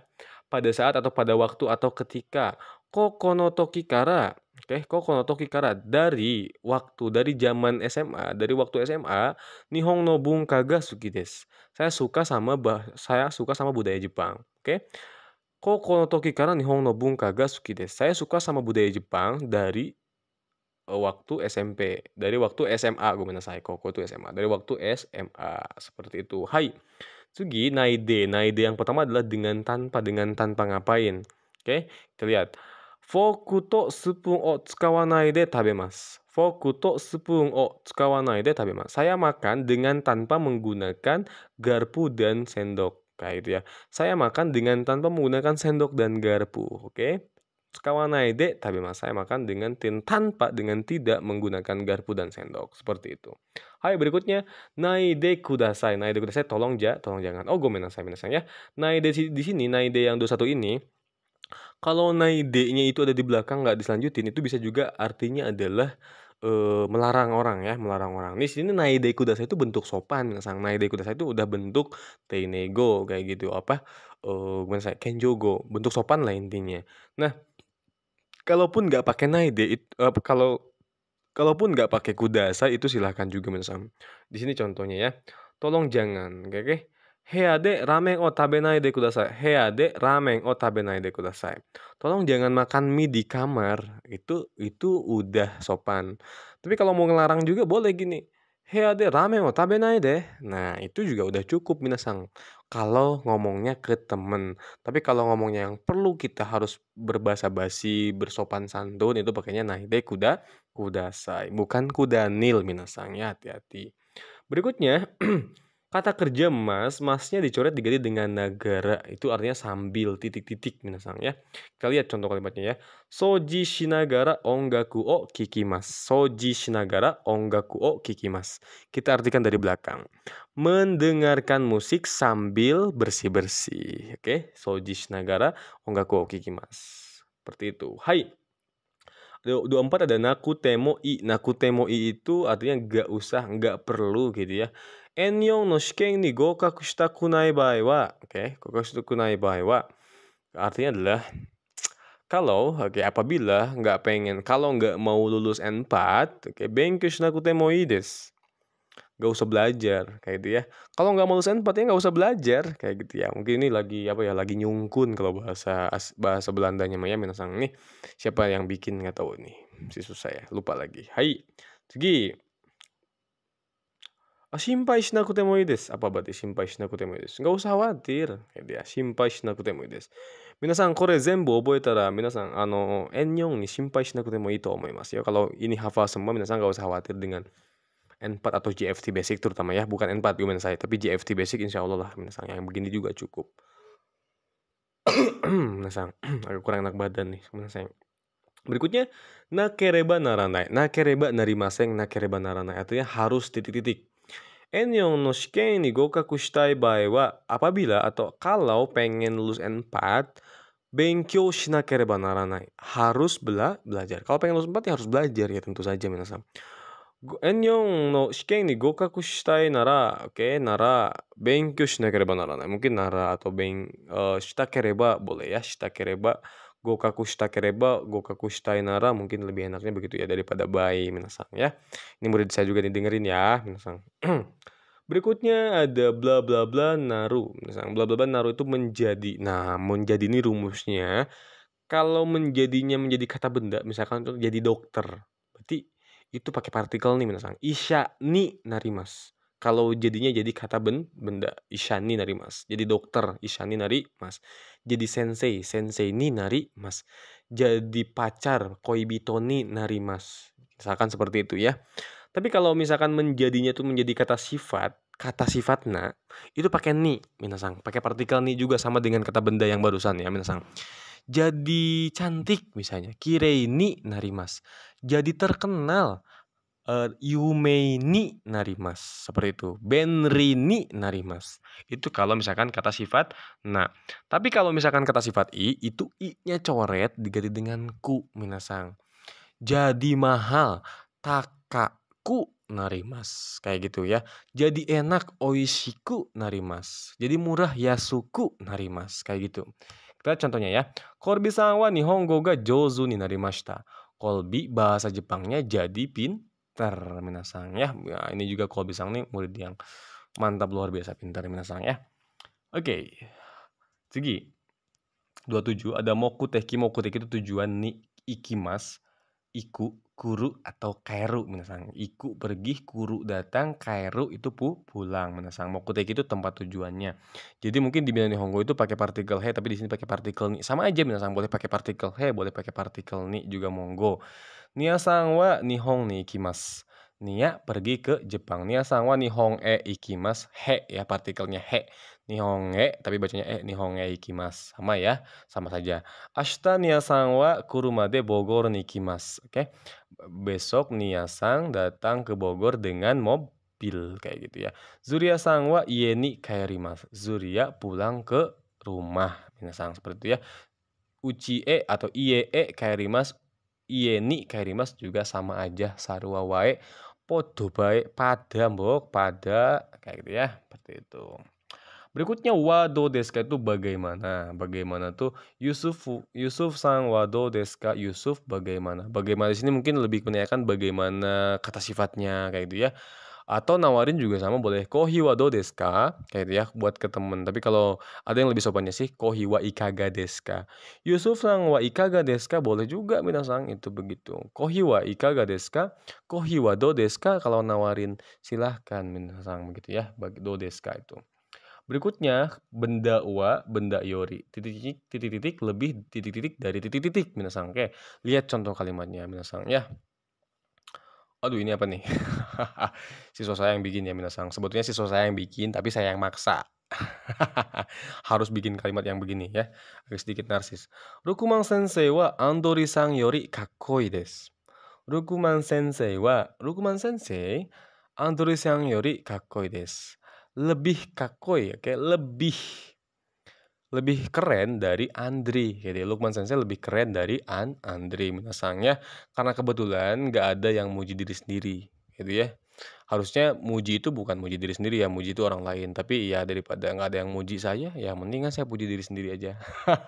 Pada saat atau pada waktu atau ketika kokono toki kara Oke, okay, kokono toki kara dari waktu dari zaman SMA, dari waktu SMA, nihong no kaga suki des. Saya suka sama bah, saya suka sama budaya Jepang. Oke. Okay? Kokono toki kara nihong no kaga suki desu. Saya suka sama budaya Jepang dari Eh, waktu SMP, dari waktu SMA, gue mana saya kok tuh SMA, dari waktu SMA seperti itu. Hai, Sugi naide, naide yang pertama adalah dengan tanpa, dengan tanpa ngapain. Oke, okay? kita lihat. Foku to spoon o tsukawanai de tabemasu. Foku to spoon o tsukawanai de mas. Saya makan dengan tanpa menggunakan garpu dan sendok. Kayak itu ya. Saya makan dengan tanpa menggunakan sendok dan garpu. Oke. Okay? tapi masa saya makan dengan tin tanpa dengan tidak menggunakan garpu dan sendok. Seperti itu. Hai berikutnya naide kudasai. Naide kudasai tolong ja, tolong jangan. Oh gue saya minasai ya. Naide di sini naide yang 21 ini kalau naide-nya itu ada di belakang nggak diselanjutin itu bisa juga artinya adalah e, melarang orang ya, melarang orang. Di sini naide kudasai itu bentuk sopan, sang naide kudasai itu udah bentuk teinego kayak gitu apa e, gimana kenjogo, bentuk sopan lah intinya. Nah, kalaupun nggak pakai naide it, uh, kalau kalaupun nggak pakai kudasa itu silahkan juga mensam di sini contohnya ya tolong jangan oke okay? Heade rameng o oh, tabenaide kudasai. Heade rameng otabe oh, naide kudasai. Tolong jangan makan mie di kamar. Itu itu udah sopan. Tapi kalau mau ngelarang juga boleh gini. Heade rameng otabe oh, naide. Nah, itu juga udah cukup minasang kalau ngomongnya ke temen. Tapi kalau ngomongnya yang perlu kita harus berbahasa basi, bersopan santun itu pakainya itu kuda kuda say bukan kuda nil minasangnya hati-hati. Berikutnya [clears throat] Kata kerja mas, masnya dicoret diganti dengan negara. Itu artinya sambil titik-titik minasang ya. Kita lihat contoh kalimatnya ya. Soji shinagara ongaku o kikimas. Soji shinagara ongaku o kikimas. Kita artikan dari belakang. Mendengarkan musik sambil bersih-bersih. Oke, soji shinagara ongaku o kikimas. Seperti itu. Hai. empat ada naku temo i. Naku temo i itu artinya gak usah, gak perlu gitu ya. N4 の試験に合格したくない場合は、okay, 合格したくない場合は, artinya adalah kalau, oke, apabila nggak pengen, kalau nggak mau lulus N4, oke, okay, benku shinakute usah belajar, kayak gitu ya. Kalau nggak mau lulus N4 ya nggak usah belajar, kayak gitu ya. Mungkin ini lagi apa ya, lagi nyungkun kalau bahasa bahasa Belandanya Maya Minasang nih. Siapa yang bikin nggak tahu nih, si susah ya, lupa lagi. Hai, segi kalau ini hafal semua, 皆さん gak usah khawatir dengan N4 atau GFT Basic terutama ya. Bukan N4, gimana saya. Tapi GFT Basic insya Allah Yang begini juga [coughs] [coughs] agak kurang enak badan Berikutnya, nakereba naranai. Nakereba narimaseng, nakereba naranai. Artinya harus titik-titik. Enyong no shikei ni gokaku shitai bae wa apabila atau kalau pengen lulus N4, Benkyo kereba naranai. Harus bela belajar. Kalau pengen lulus 4 ya harus belajar ya tentu saja minasan. Enyong no shikei ni gokaku shitai nara, oke, okay, nara benkyo kereba naranai. Mungkin nara atau ben uh, eh, kereba boleh ya, kereba gokaku shita kereba, gokaku shita inara mungkin lebih enaknya begitu ya daripada bayi minasang ya. Ini murid saya juga dengerin ya minasang. [clears throat] Berikutnya ada bla bla bla naru. Misalnya bla bla bla naru itu menjadi. Nah, menjadi ini rumusnya. Kalau menjadinya menjadi kata benda, misalkan jadi dokter. Berarti itu pakai partikel nih misalnya. Isya ni narimas kalau jadinya jadi kata ben benda ishani nari mas jadi dokter ishani nari mas jadi sensei sensei ni nari mas jadi pacar koi koibitoni nari mas misalkan seperti itu ya tapi kalau misalkan menjadinya tuh menjadi kata sifat kata sifatnya itu pakai ni minasang pakai partikel ni juga sama dengan kata benda yang barusan ya minasang jadi cantik misalnya kirei ni nari mas jadi terkenal uh, eh, Yumei ni narimas seperti itu. Benri ni narimas. Itu kalau misalkan kata sifat Nah Tapi kalau misalkan kata sifat i itu i-nya coret diganti dengan ku minasang. Jadi mahal takaku narimas kayak gitu ya. Jadi enak oishiku narimas. Jadi murah yasuku narimas kayak gitu. Kita contohnya ya. Korbi sanwa nihongo ga jozu ni narimashita. Kolbi bahasa Jepangnya jadi pin pintar minasang ya. ya ini juga kalau bisa nih murid yang mantap luar biasa pintar minasang ya oke segi dua 27 ada moku teki moku teki itu tujuan ni ikimas iku kuru atau kairu minasang iku pergi kuru datang kairu itu pu pulang minasang mokuteki itu tempat tujuannya jadi mungkin di Minani honggo itu pakai partikel he tapi di sini pakai partikel ni sama aja minasang boleh pakai partikel he boleh pakai partikel ni juga monggo Nia sangwa nihong ni ikimas. Nia pergi ke Jepang. Nia sangwa nihong e ikimas. He ya partikelnya he. Nihong e tapi bacanya e nihong e ikimas. Sama ya, sama saja. Ashita nia sangwa kuruma de Bogor ni ikimas. Oke. Besok nia sang datang ke Bogor dengan mobil kayak gitu ya. Zuria sangwa ieni kairimas. Zuria pulang ke rumah. nia sang seperti itu ya. uci e atau iee kairimas Yeni kairimas juga sama aja sarua wae podo baik pada mbok pada kayak gitu ya seperti itu berikutnya wado deska itu bagaimana bagaimana tuh Yusuf Yusuf sang wado deska Yusuf bagaimana bagaimana di sini mungkin lebih menanyakan bagaimana kata sifatnya kayak gitu ya atau nawarin juga sama boleh kohiwa do deska kayak itu ya buat ke temen tapi kalau ada yang lebih sopannya sih kohiwa ikaga deska Yusuf sang wa ikaga deska boleh juga minasang itu begitu kohiwa ikaga deska kohiwa do deska kalau nawarin silahkan minasang begitu ya bagi dodeska itu Berikutnya, benda wa, benda yori. Titik-titik, titik-titik, lebih titik-titik dari titik-titik, minasang. Oke, lihat contoh kalimatnya, minasang. Ya, Aduh ini apa nih? [laughs] Siswa saya yang bikin ya Minasang. Sebetulnya siswa saya yang bikin, tapi saya yang maksa. [laughs] Harus bikin kalimat yang begini ya. Agak sedikit narsis. Rukuman sensei wa Andori sang yori kakoi desu. Rukuman sensei wa Rukuman sensei Andori sang yori kakoi desu. Lebih kakoi, oke? Okay? Lebih lebih keren dari Andri. Jadi gitu ya. Lukman Sensei lebih keren dari An Andri Minasangnya karena kebetulan nggak ada yang muji diri sendiri gitu ya. Harusnya muji itu bukan muji diri sendiri ya, muji itu orang lain. Tapi ya daripada nggak ada yang muji saya, ya mendingan saya puji diri sendiri aja. [laughs]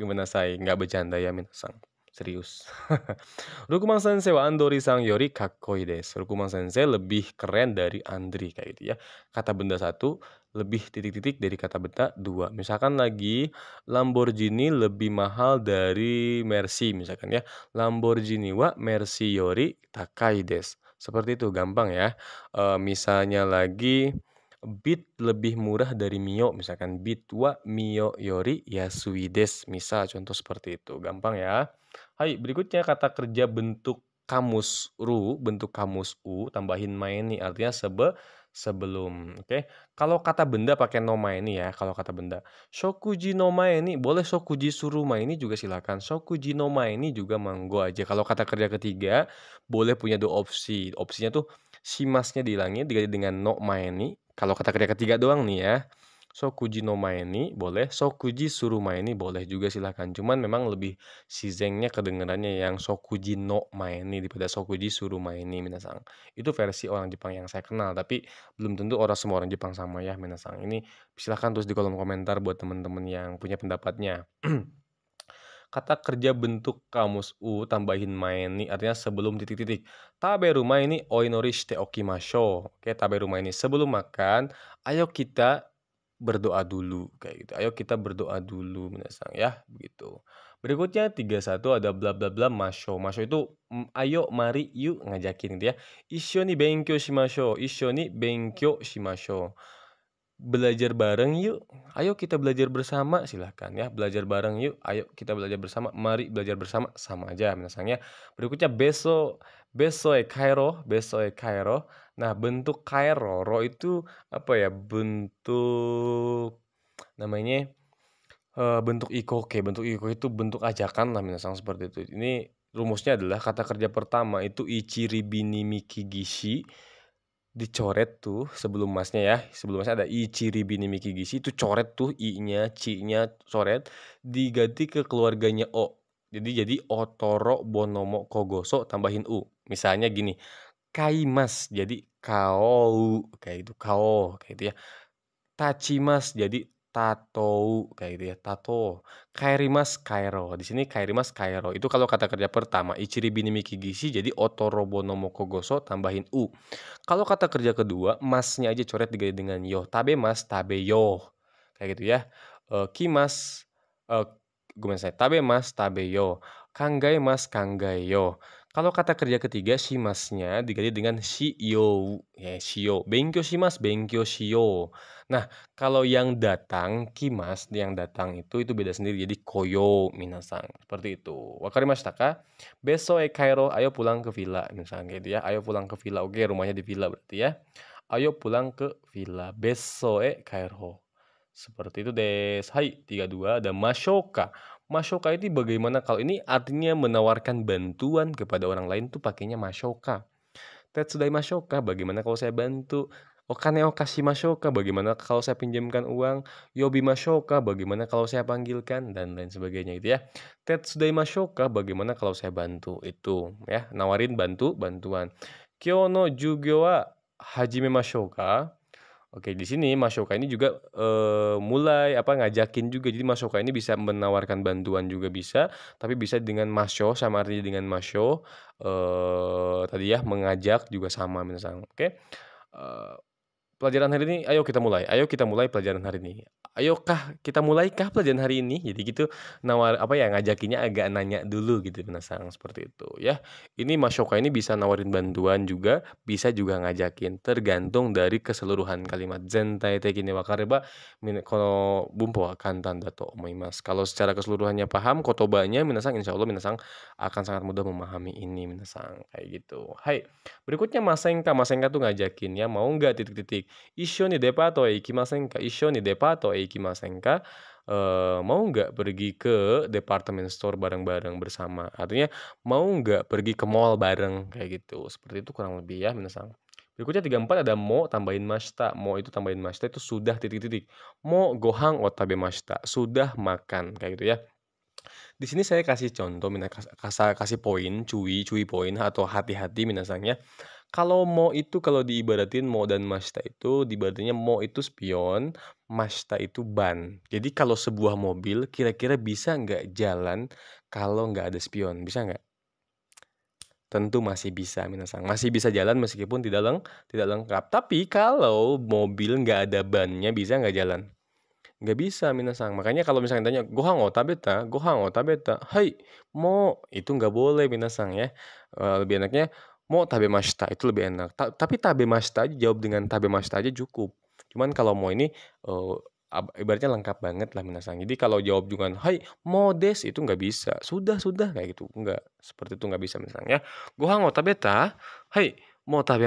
Gimana saya nggak bercanda ya Minasang serius. [laughs] Rukuman Sensei wa Andori Sang Yori kakoi desu. Rukuman Sensei lebih keren dari Andri kayak gitu ya. Kata benda satu lebih titik-titik dari kata benda dua. Misalkan lagi Lamborghini lebih mahal dari Mercy misalkan ya. Lamborghini wa Mercy Yori takai des. Seperti itu gampang ya. E, misalnya lagi bit lebih murah dari Mio misalkan bit wa Mio Yori Yasui des misal contoh seperti itu gampang ya Hai, berikutnya kata kerja bentuk kamus ru, bentuk kamus u, tambahin maini, artinya sebe sebelum. Oke. Okay? Kalau kata benda pakai no ini ya, kalau kata benda. Shokuji no ini boleh shokuji suru maini juga silakan. Shokuji no ini juga manggo aja. Kalau kata kerja ketiga, boleh punya dua opsi. Opsinya tuh simasnya dihilangin diganti dengan no maini. Kalau kata kerja ketiga doang nih ya. Sokuji no Maeni boleh, Sokuji Suru Maeni boleh juga silahkan. Cuman memang lebih si zengnya kedengarannya yang Sokuji no Maeni daripada Sokuji Suru Maeni minasang. Itu versi orang Jepang yang saya kenal, tapi belum tentu orang semua orang Jepang sama ya minasang. Ini silahkan tulis di kolom komentar buat teman-teman yang punya pendapatnya. [clears throat] kata kerja bentuk kamus u tambahin maeni artinya sebelum titik-titik. Tabe rumah ini oinori shite okimasho. Oke, tabe rumah ini sebelum makan, ayo kita berdoa dulu kayak gitu. Ayo kita berdoa dulu menasang ya begitu. Berikutnya 31 ada bla bla bla masho. Masho itu ayo mari yuk ngajakin gitu ya. Isho ni benkyo shimasho. Isho ni benkyo shimasho. Belajar bareng yuk. Ayo kita belajar bersama silahkan ya. Belajar bareng yuk. Ayo kita belajar bersama. Mari belajar bersama sama aja minasang ya. Berikutnya beso beso e kairo, beso e kairo. Nah, bentuk kairo ro itu apa ya? Bentuk namanya uh, bentuk ikoke. Bentuk ikoke itu bentuk ajakan lah misalnya seperti itu. Ini rumusnya adalah kata kerja pertama itu ichiri bini mikigishi dicoret tuh sebelum masnya ya sebelum masnya ada ciri bini mikigishi itu coret tuh i-nya ci-nya coret diganti ke keluarganya o jadi jadi otoro bonomo kogoso tambahin u misalnya gini kaimas jadi kau kayak itu kau kayak itu ya tachimas jadi tato kayak itu ya tato kairimas kairo di sini kairimas kairo itu kalau kata kerja pertama ichiri binimiki gishi jadi otorobonomo kogoso tambahin u kalau kata kerja kedua masnya aja coret diganti dengan yo tabe mas tabe yo kayak gitu ya e, eh, kimas e, eh, gue tabe mas tabe yo kangai mas kangai yo kalau kata kerja ketiga, shimasnya diganti dengan shio, Ya, shio. Benkyo shimas, benkyo shio. Nah, kalau yang datang, kimas, yang datang itu, itu beda sendiri. Jadi, koyo minasang. Seperti itu. Wakarimashita ka? Beso e eh, kairo, ayo pulang ke villa. Misalnya gitu ya. Ayo pulang ke villa. Oke, rumahnya di villa berarti ya. Ayo pulang ke villa. Beso e eh, kairo. Seperti itu des. Hai, 32. Ada masyoka. Masyoka itu bagaimana kalau ini artinya menawarkan bantuan kepada orang lain tuh pakainya masyoka. Tetsudai masyoka, bagaimana kalau saya bantu? Okane okashi masyoka, bagaimana kalau saya pinjamkan uang? Yobi masyoka, bagaimana kalau saya panggilkan? Dan lain sebagainya itu ya. Tetsudai masyoka, bagaimana kalau saya bantu? Itu ya, nawarin bantu, bantuan. Kyono jugyo wa hajime masyoka. Oke, di sini Masoka ini juga e, mulai apa ngajakin juga. Jadi Masoka ini bisa menawarkan bantuan juga bisa, tapi bisa dengan Masyo sama artinya dengan Masyo eh tadi ya mengajak juga sama misalnya Oke pelajaran hari ini ayo kita mulai ayo kita mulai pelajaran hari ini ayokah kita mulai kah pelajaran hari ini jadi gitu nawar apa ya ngajakinya agak nanya dulu gitu penasaran seperti itu ya ini Mas Yoka ini bisa nawarin bantuan juga bisa juga ngajakin tergantung dari keseluruhan kalimat zentai tekini wakareba kono bumpo akan tanda to omimas kalau secara keseluruhannya paham kotobanya minasang insya Allah minasang akan sangat mudah memahami ini minasang kayak gitu hai berikutnya masengka masengka tuh ngajakin ya mau nggak titik-titik 一緒にデパートへ行きませんか一緒にデパートへ行きませんか Uh, ya ya eh, mau nggak pergi ke department store bareng-bareng bersama artinya mau nggak pergi ke mall bareng kayak gitu seperti itu kurang lebih ya minasang berikutnya tiga empat ada mo tambahin mashita mo itu tambahin mashita itu sudah titik-titik mo gohang otabe mashita sudah makan kayak gitu ya di sini saya kasih contoh minasang kasih, poin cuy cuy poin atau hati-hati minasangnya kalau mo itu kalau diibaratin mo dan masta itu diibaratinnya mo itu spion, masta itu ban. Jadi kalau sebuah mobil kira-kira bisa nggak jalan kalau nggak ada spion? Bisa nggak? Tentu masih bisa minasang. Masih bisa jalan meskipun tidak leng tidak lengkap. Tapi kalau mobil nggak ada bannya bisa nggak jalan? nggak bisa minasang makanya kalau misalnya tanya gohang tabeta gohang tabeta hai mo itu nggak boleh minasang ya eh, lebih enaknya mau tabe masta itu lebih enak. Ta tapi masta aja jawab dengan tabe masta aja cukup. Cuman kalau mau ini uh, ibaratnya lengkap banget lah minasang. Jadi kalau jawab dengan hai modes itu nggak bisa. Sudah sudah kayak gitu. nggak Seperti itu nggak bisa misalnya. Gohan otabeta. Hai Mau tabe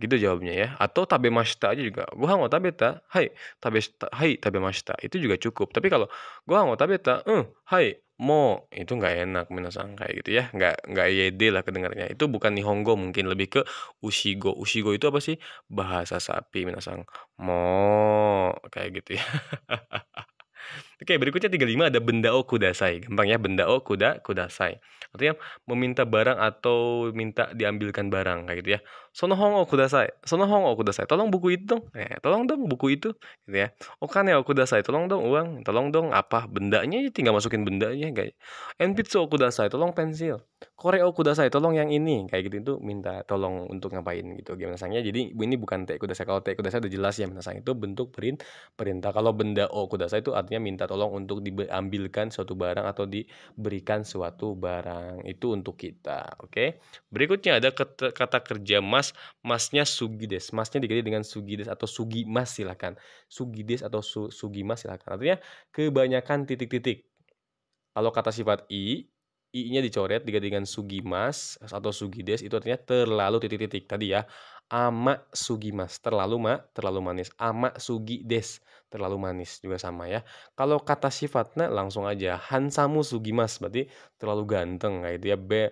gitu jawabnya ya. Atau tabe mashta aja juga. Gua Gohan tabe ta, Hai, ta, Hai, tabe mashta, Itu juga cukup. Tapi kalau gua tabe ta eh Hmm, hai, mo itu nggak enak minasan kayak gitu ya nggak nggak yede lah kedengarnya itu bukan nihongo mungkin lebih ke ushigo ushigo itu apa sih bahasa sapi minasan mo kayak gitu ya [laughs] Oke, berikutnya 35 ada benda o kudasai. Gampang ya, benda o kuda kudasai. Artinya meminta barang atau minta diambilkan barang kayak gitu ya. Sono hong o kudasai. Sono hong o kudasai. Tolong buku itu dong. Eh, tolong dong buku itu gitu ya. Okane o kudasai. Tolong dong uang. Tolong dong apa? Bendanya tinggal masukin bendanya kayak. Gitu. Enpitsu o kudasai. Tolong pensil. Kore o kudasai. Tolong yang ini kayak gitu itu minta tolong untuk ngapain gitu. Gimana sangnya? Jadi ini bukan te kudasai. Kalau te kudasai udah jelas ya minta sang itu bentuk perintah. Kalau benda o kudasai itu artinya minta tolong untuk diambilkan suatu barang atau diberikan suatu barang itu untuk kita oke okay? berikutnya ada kata, kerja mas masnya sugides masnya diganti dengan sugides atau sugi mas silakan sugides atau su, mas silakan artinya kebanyakan titik-titik kalau kata sifat i i-nya dicoret diganti dengan sugi mas atau sugides itu artinya terlalu titik-titik tadi ya sugi mas, terlalu ma terlalu manis ama des terlalu manis juga sama ya. Kalau kata sifatnya langsung aja Hansamu Sugimas berarti terlalu ganteng kayak gitu ya. Be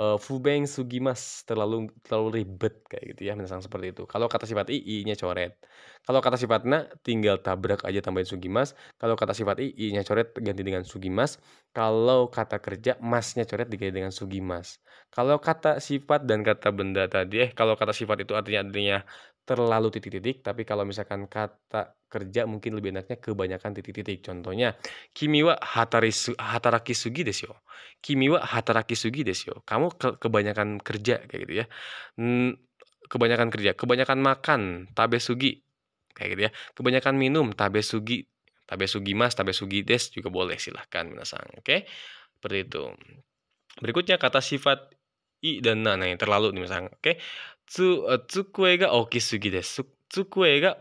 uh, Fubeng Sugimas terlalu terlalu ribet kayak gitu ya misalnya seperti itu. Kalau kata sifat i nya coret. Kalau kata sifatnya tinggal tabrak aja tambahin Sugimas. Kalau kata sifat i nya coret ganti dengan Sugimas. Kalau kata kerja masnya coret diganti dengan Sugimas. Kalau kata sifat dan kata benda tadi eh kalau kata sifat itu artinya artinya terlalu titik-titik, tapi kalau misalkan kata kerja mungkin lebih enaknya kebanyakan titik-titik. Contohnya, Kimiwa hatarisu, hataraki sugi desyo. Kimi hataraki sugi desyo. Kamu ke kebanyakan kerja kayak gitu ya. kebanyakan kerja, kebanyakan makan, tabe sugi kayak gitu ya. Kebanyakan minum, tabe sugi, tabe sugi mas, tabe sugi des juga boleh silahkan minasang. Oke, seperti itu. Berikutnya kata sifat terlalu nih misalnya. Oke. Okay? Tsu, uh, eh, tsukue ga sugi desu. Tsukue ga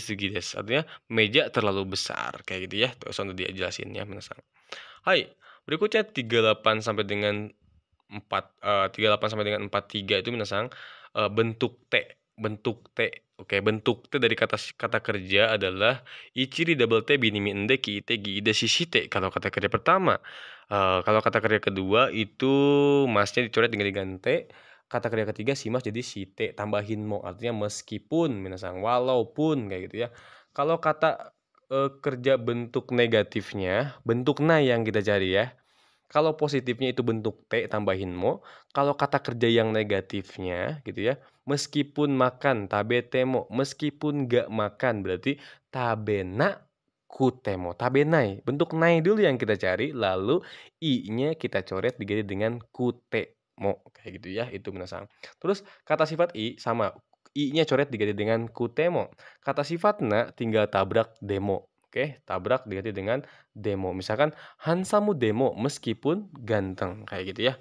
sugi desu. Artinya meja terlalu besar kayak gitu ya. Terus untuk dia jelasin ya, misalnya. Hai, berikutnya 38 sampai dengan 4 uh, 38 sampai dengan 43 itu misalnya uh, eh, bentuk T, bentuk T Oke, bentuk T dari kata kata kerja adalah ichiri double T binimi ende kiite sisi shishite. Kalau kata kerja pertama, uh, kalau kata kerja kedua itu masnya dicoret dengan diganti. Kata kerja ketiga si mas jadi shite tambahin mo artinya meskipun minasang walaupun kayak gitu ya. Kalau kata uh, kerja bentuk negatifnya, bentuk na yang kita cari ya. Kalau positifnya itu bentuk T tambahin mo, kalau kata kerja yang negatifnya gitu ya, meskipun makan tabe temo, meskipun gak makan berarti tabena kutemo, tabenai. Bentuk nai dulu yang kita cari, lalu i-nya kita coret diganti dengan kutemo kayak gitu ya, itu menasang. Terus kata sifat i sama i-nya coret diganti dengan kutemo. Kata sifat na tinggal tabrak demo Oke, tabrak diganti dengan demo. Misalkan Hansamu demo meskipun ganteng kayak gitu ya.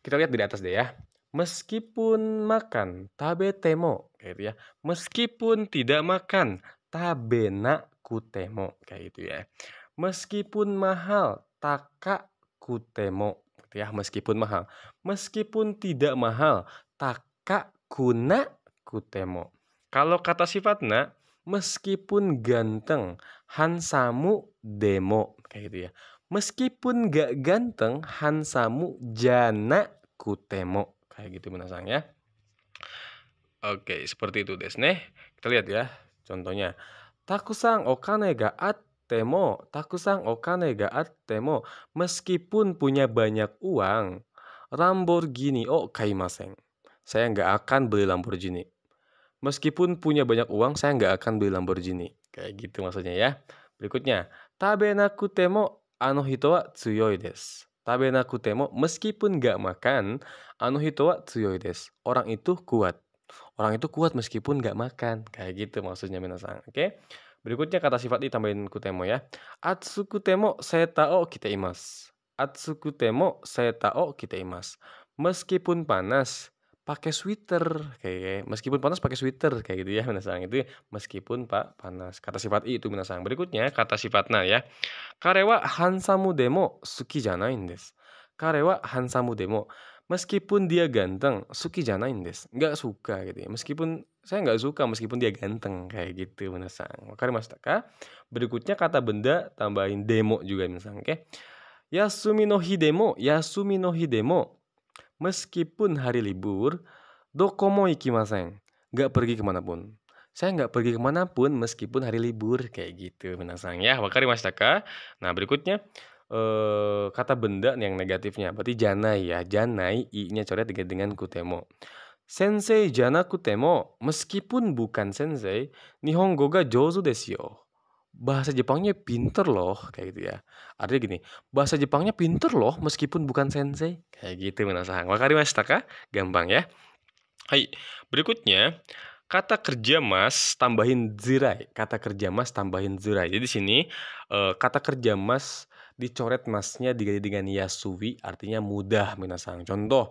Kita lihat di atas deh ya. Meskipun makan, tabe temo kayak gitu ya. Meskipun tidak makan, tabe kutemo kayak gitu ya. Meskipun mahal, taka kutemo gitu ya. Meskipun mahal. Meskipun tidak mahal, taka kuna kutemo. Kalau kata sifatnya meskipun ganteng, Hansamu demo kayak gitu ya. Meskipun gak ganteng, Hansamu jana kutemo kayak gitu menasang ya. Oke, seperti itu desne. Kita lihat ya contohnya. Takusang okane ga temo, takusang okane ga temo. Meskipun punya banyak uang, Lamborghini oh kaimaseng. Saya nggak akan beli Lamborghini. Meskipun punya banyak uang, saya nggak akan beli Lamborghini. Kayak gitu maksudnya ya. Berikutnya, tabenaku temo ano hito wa tsuyoi desu. Tabenaku temo, meskipun nggak makan, ano hito wa tsuyoi desu. Orang itu kuat. Orang itu kuat meskipun nggak makan. Kayak gitu maksudnya minasang. Oke. Berikutnya kata sifat ditambahin kutemo ya. Atsuku temo o kita imas. Atsuku temo o kita imas. Meskipun panas, pakai sweater kayak meskipun panas pakai sweater kayak gitu ya [laughs] minasang itu ya, meskipun pak panas kata sifat i itu minasang berikutnya kata sifatnya ya karewa hansamu demo suki janain des karewa hansamu demo meskipun dia ganteng suki janain des nggak suka gitu ya meskipun saya nggak suka meskipun dia ganteng kayak gitu minasang makanya mas taka berikutnya kata benda tambahin demo juga minasang oke okay? Yasumi no hi demo, Yasumi no hi demo meskipun hari libur, dokomo iki ikimasen. Nggak pergi kemanapun. Saya nggak pergi kemanapun meskipun hari libur. Kayak gitu, menasang ya. Wakari masyarakat. Nah, berikutnya. Eh, kata benda yang negatifnya. Berarti janai ya. Janai, i-nya coret dengan kutemo. Sensei jana kutemo. Meskipun bukan sensei, Nihongo ga jozu desu bahasa Jepangnya pinter loh kayak gitu ya artinya gini bahasa Jepangnya pinter loh meskipun bukan sensei kayak gitu menasahang mas ka gampang ya Hai berikutnya kata kerja mas tambahin zirai kata kerja mas tambahin zirai jadi di sini uh, kata kerja mas dicoret masnya diganti dengan yasui artinya mudah minasang contoh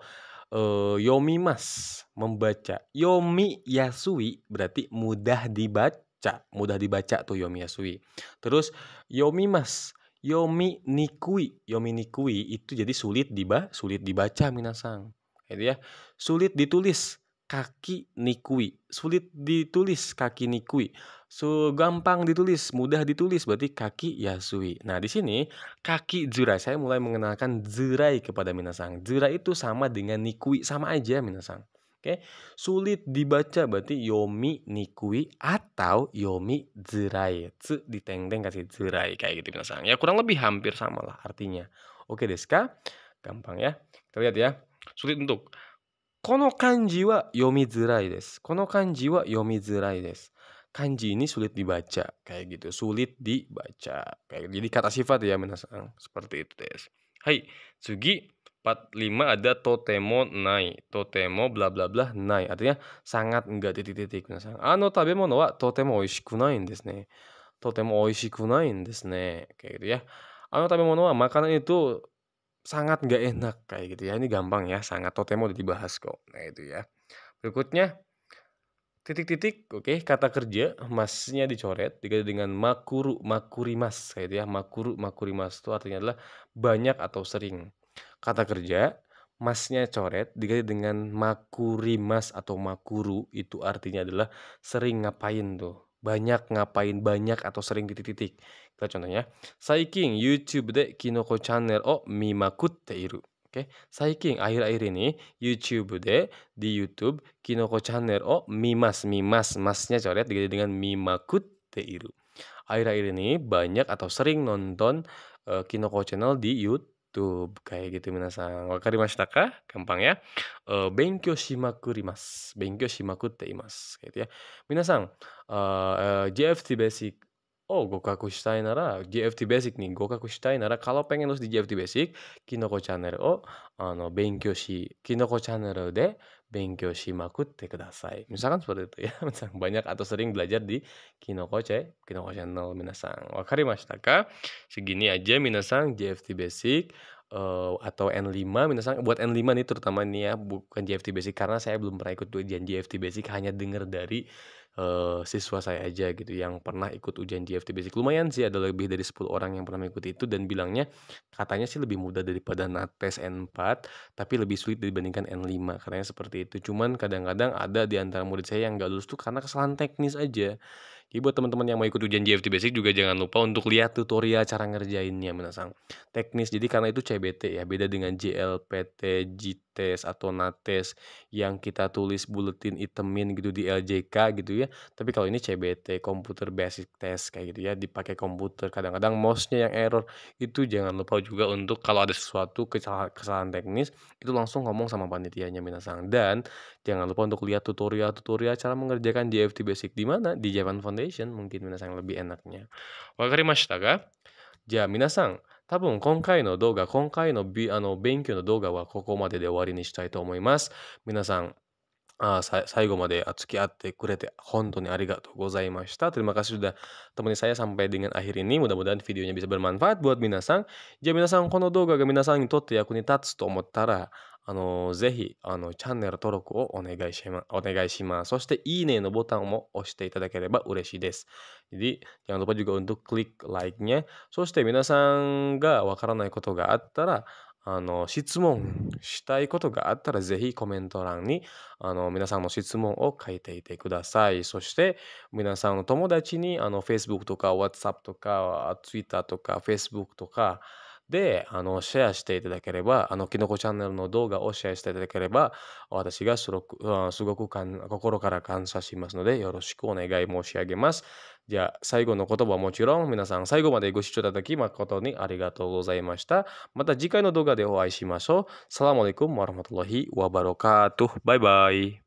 uh, yomi mas membaca yomi yasui berarti mudah dibaca dibaca, mudah dibaca tuh Yomi Yasui. Terus Yomi Mas, Yomi Nikui, Yomi Nikui itu jadi sulit diba, sulit dibaca minasang. Jadi gitu ya, sulit ditulis kaki Nikui, sulit ditulis kaki Nikui. So, gampang ditulis, mudah ditulis berarti kaki Yasui. Nah, di sini kaki jurai saya mulai mengenalkan jurai kepada minasang. jurai itu sama dengan Nikui, sama aja minasang. Oke, sulit dibaca berarti yomi nikui atau yomi zirai. Tsu diteng-teng kasih zirai kayak gitu misalnya. Ya kurang lebih hampir sama lah artinya. Oke Deska, gampang ya. Kita lihat ya. Sulit untuk kono kanji wa yomi zirai des. Kono kanji wa yomi zirai des. Kanji ini sulit dibaca kayak gitu. Sulit dibaca. Kayak gitu. jadi kata sifat ya minasang. Seperti itu des. Hai, Sugi 45 ada totemo nai, totemo bla bla bla nai. Artinya sangat enggak titik-titik. Nah, ano ah, tabemono wa totemo oishiku nai desu ne. Totemo oishiku nai desu ne. Kayak gitu ya. Ano ah, tabemono wa makanan itu sangat enggak enak kayak gitu ya. Ini gampang ya, sangat totemo udah dibahas kok. Nah, itu ya. Berikutnya titik-titik oke okay, kata kerja masnya dicoret diganti dengan makuru makurimas kayak gitu ya makuru makurimas itu artinya adalah banyak atau sering Kata kerja, masnya coret diganti dengan makurimas atau makuru itu artinya adalah sering ngapain tuh banyak ngapain banyak atau sering titik-titik kita contohnya saiking YouTube de kinoko channel o mimakutte iru oke saiking akhir-akhir ini YouTube de di YouTube kinoko channel o mimas mimas masnya coret diganti dengan mimakutte iru akhir-akhir ini banyak atau sering nonton uh, kinoko channel di YouTube Tuh, kayak gitu minasan. Wakari mashita ka? Gampang ya. E, b e n k y o shimakurimasu. b e n k y o shimakutte imasu. Kayak gitu ya. Minasan, uh, JFT Basic Oh, gokaku shitai nara, JFT Basic に合格したいなら、kalau pengen lulus di JFT Basic, Kinoko Channel をあの勉強し、Kinoko Channel で Misalkan seperti itu ya. [laughs] Misalkan banyak atau sering belajar di Kinokoce, Kinoko Channel minasan. Wakari mashitaka. Segini aja minasan JFT Basic uh, atau N5 Minasang, buat N5 nih terutama nih ya bukan JFT Basic karena saya belum pernah ikut ujian JFT Basic hanya dengar dari uh, siswa saya aja gitu yang pernah ikut ujian GFT Basic. Lumayan sih ada lebih dari 10 orang yang pernah mengikuti itu dan bilangnya katanya sih lebih mudah daripada NATES N4 tapi lebih sulit dibandingkan N5 katanya seperti itu. Cuman kadang-kadang ada di antara murid saya yang gak lulus tuh karena kesalahan teknis aja. Jadi buat teman-teman yang mau ikut ujian GFT Basic juga jangan lupa untuk lihat tutorial cara ngerjainnya menasang teknis. Jadi karena itu CBT ya beda dengan JLPT, GT tes atau nates yang kita tulis bulletin itemin gitu di LJK gitu ya. Tapi kalau ini CBT komputer basic test kayak gitu ya dipakai komputer kadang-kadang mouse-nya yang error itu jangan lupa juga untuk kalau ada sesuatu kesalahan, kesalahan teknis itu langsung ngomong sama panitianya minasang dan jangan lupa untuk lihat tutorial-tutorial cara mengerjakan DFT basic di mana di Japan Foundation mungkin minasang lebih enaknya. Wakarimashita ga? Ja minasang 多分今回の動画、今回のあの勉強の動画はここまでで終わりにしたいと思います。皆さん、あさ最後まで付き合ってくれて本当にありがとうございました Terima kasih sudah temani saya sampai dengan akhir ini. Mudah-mudahan videonya bisa bermanfaat buat 皆さん。じゃあ皆さんこの動画が皆さんにとって役に立つと思ったら、あの、ぜひ、あの、チャンネル登録をお願いします。お願いします。そして、いいねのボタンも押していただければ嬉しいです。で、a d i jangan l u p l i k e n そして、皆さんがわからないことがあったら、あの、質問したいことがあったら、ぜひコメント欄に、あの、皆さんの質問を書いていてください。そして、皆さんの友達に、あの、Facebook とか WhatsApp とか Twitter とか Facebook とか、で、あの、シェアしていただければ、あの、キノコチャンネルの動画をシェアしていただければ、私がすごく、すごく心から感謝しますので、よろしくお願い申し上げます。じゃあ、最後の言葉はもちろん、皆さん最後までご視聴いただき誠にありがとうございました。また次回の動画でお会いしましょう。サラモアレイコラマトロヒワバロカート。バイバイ。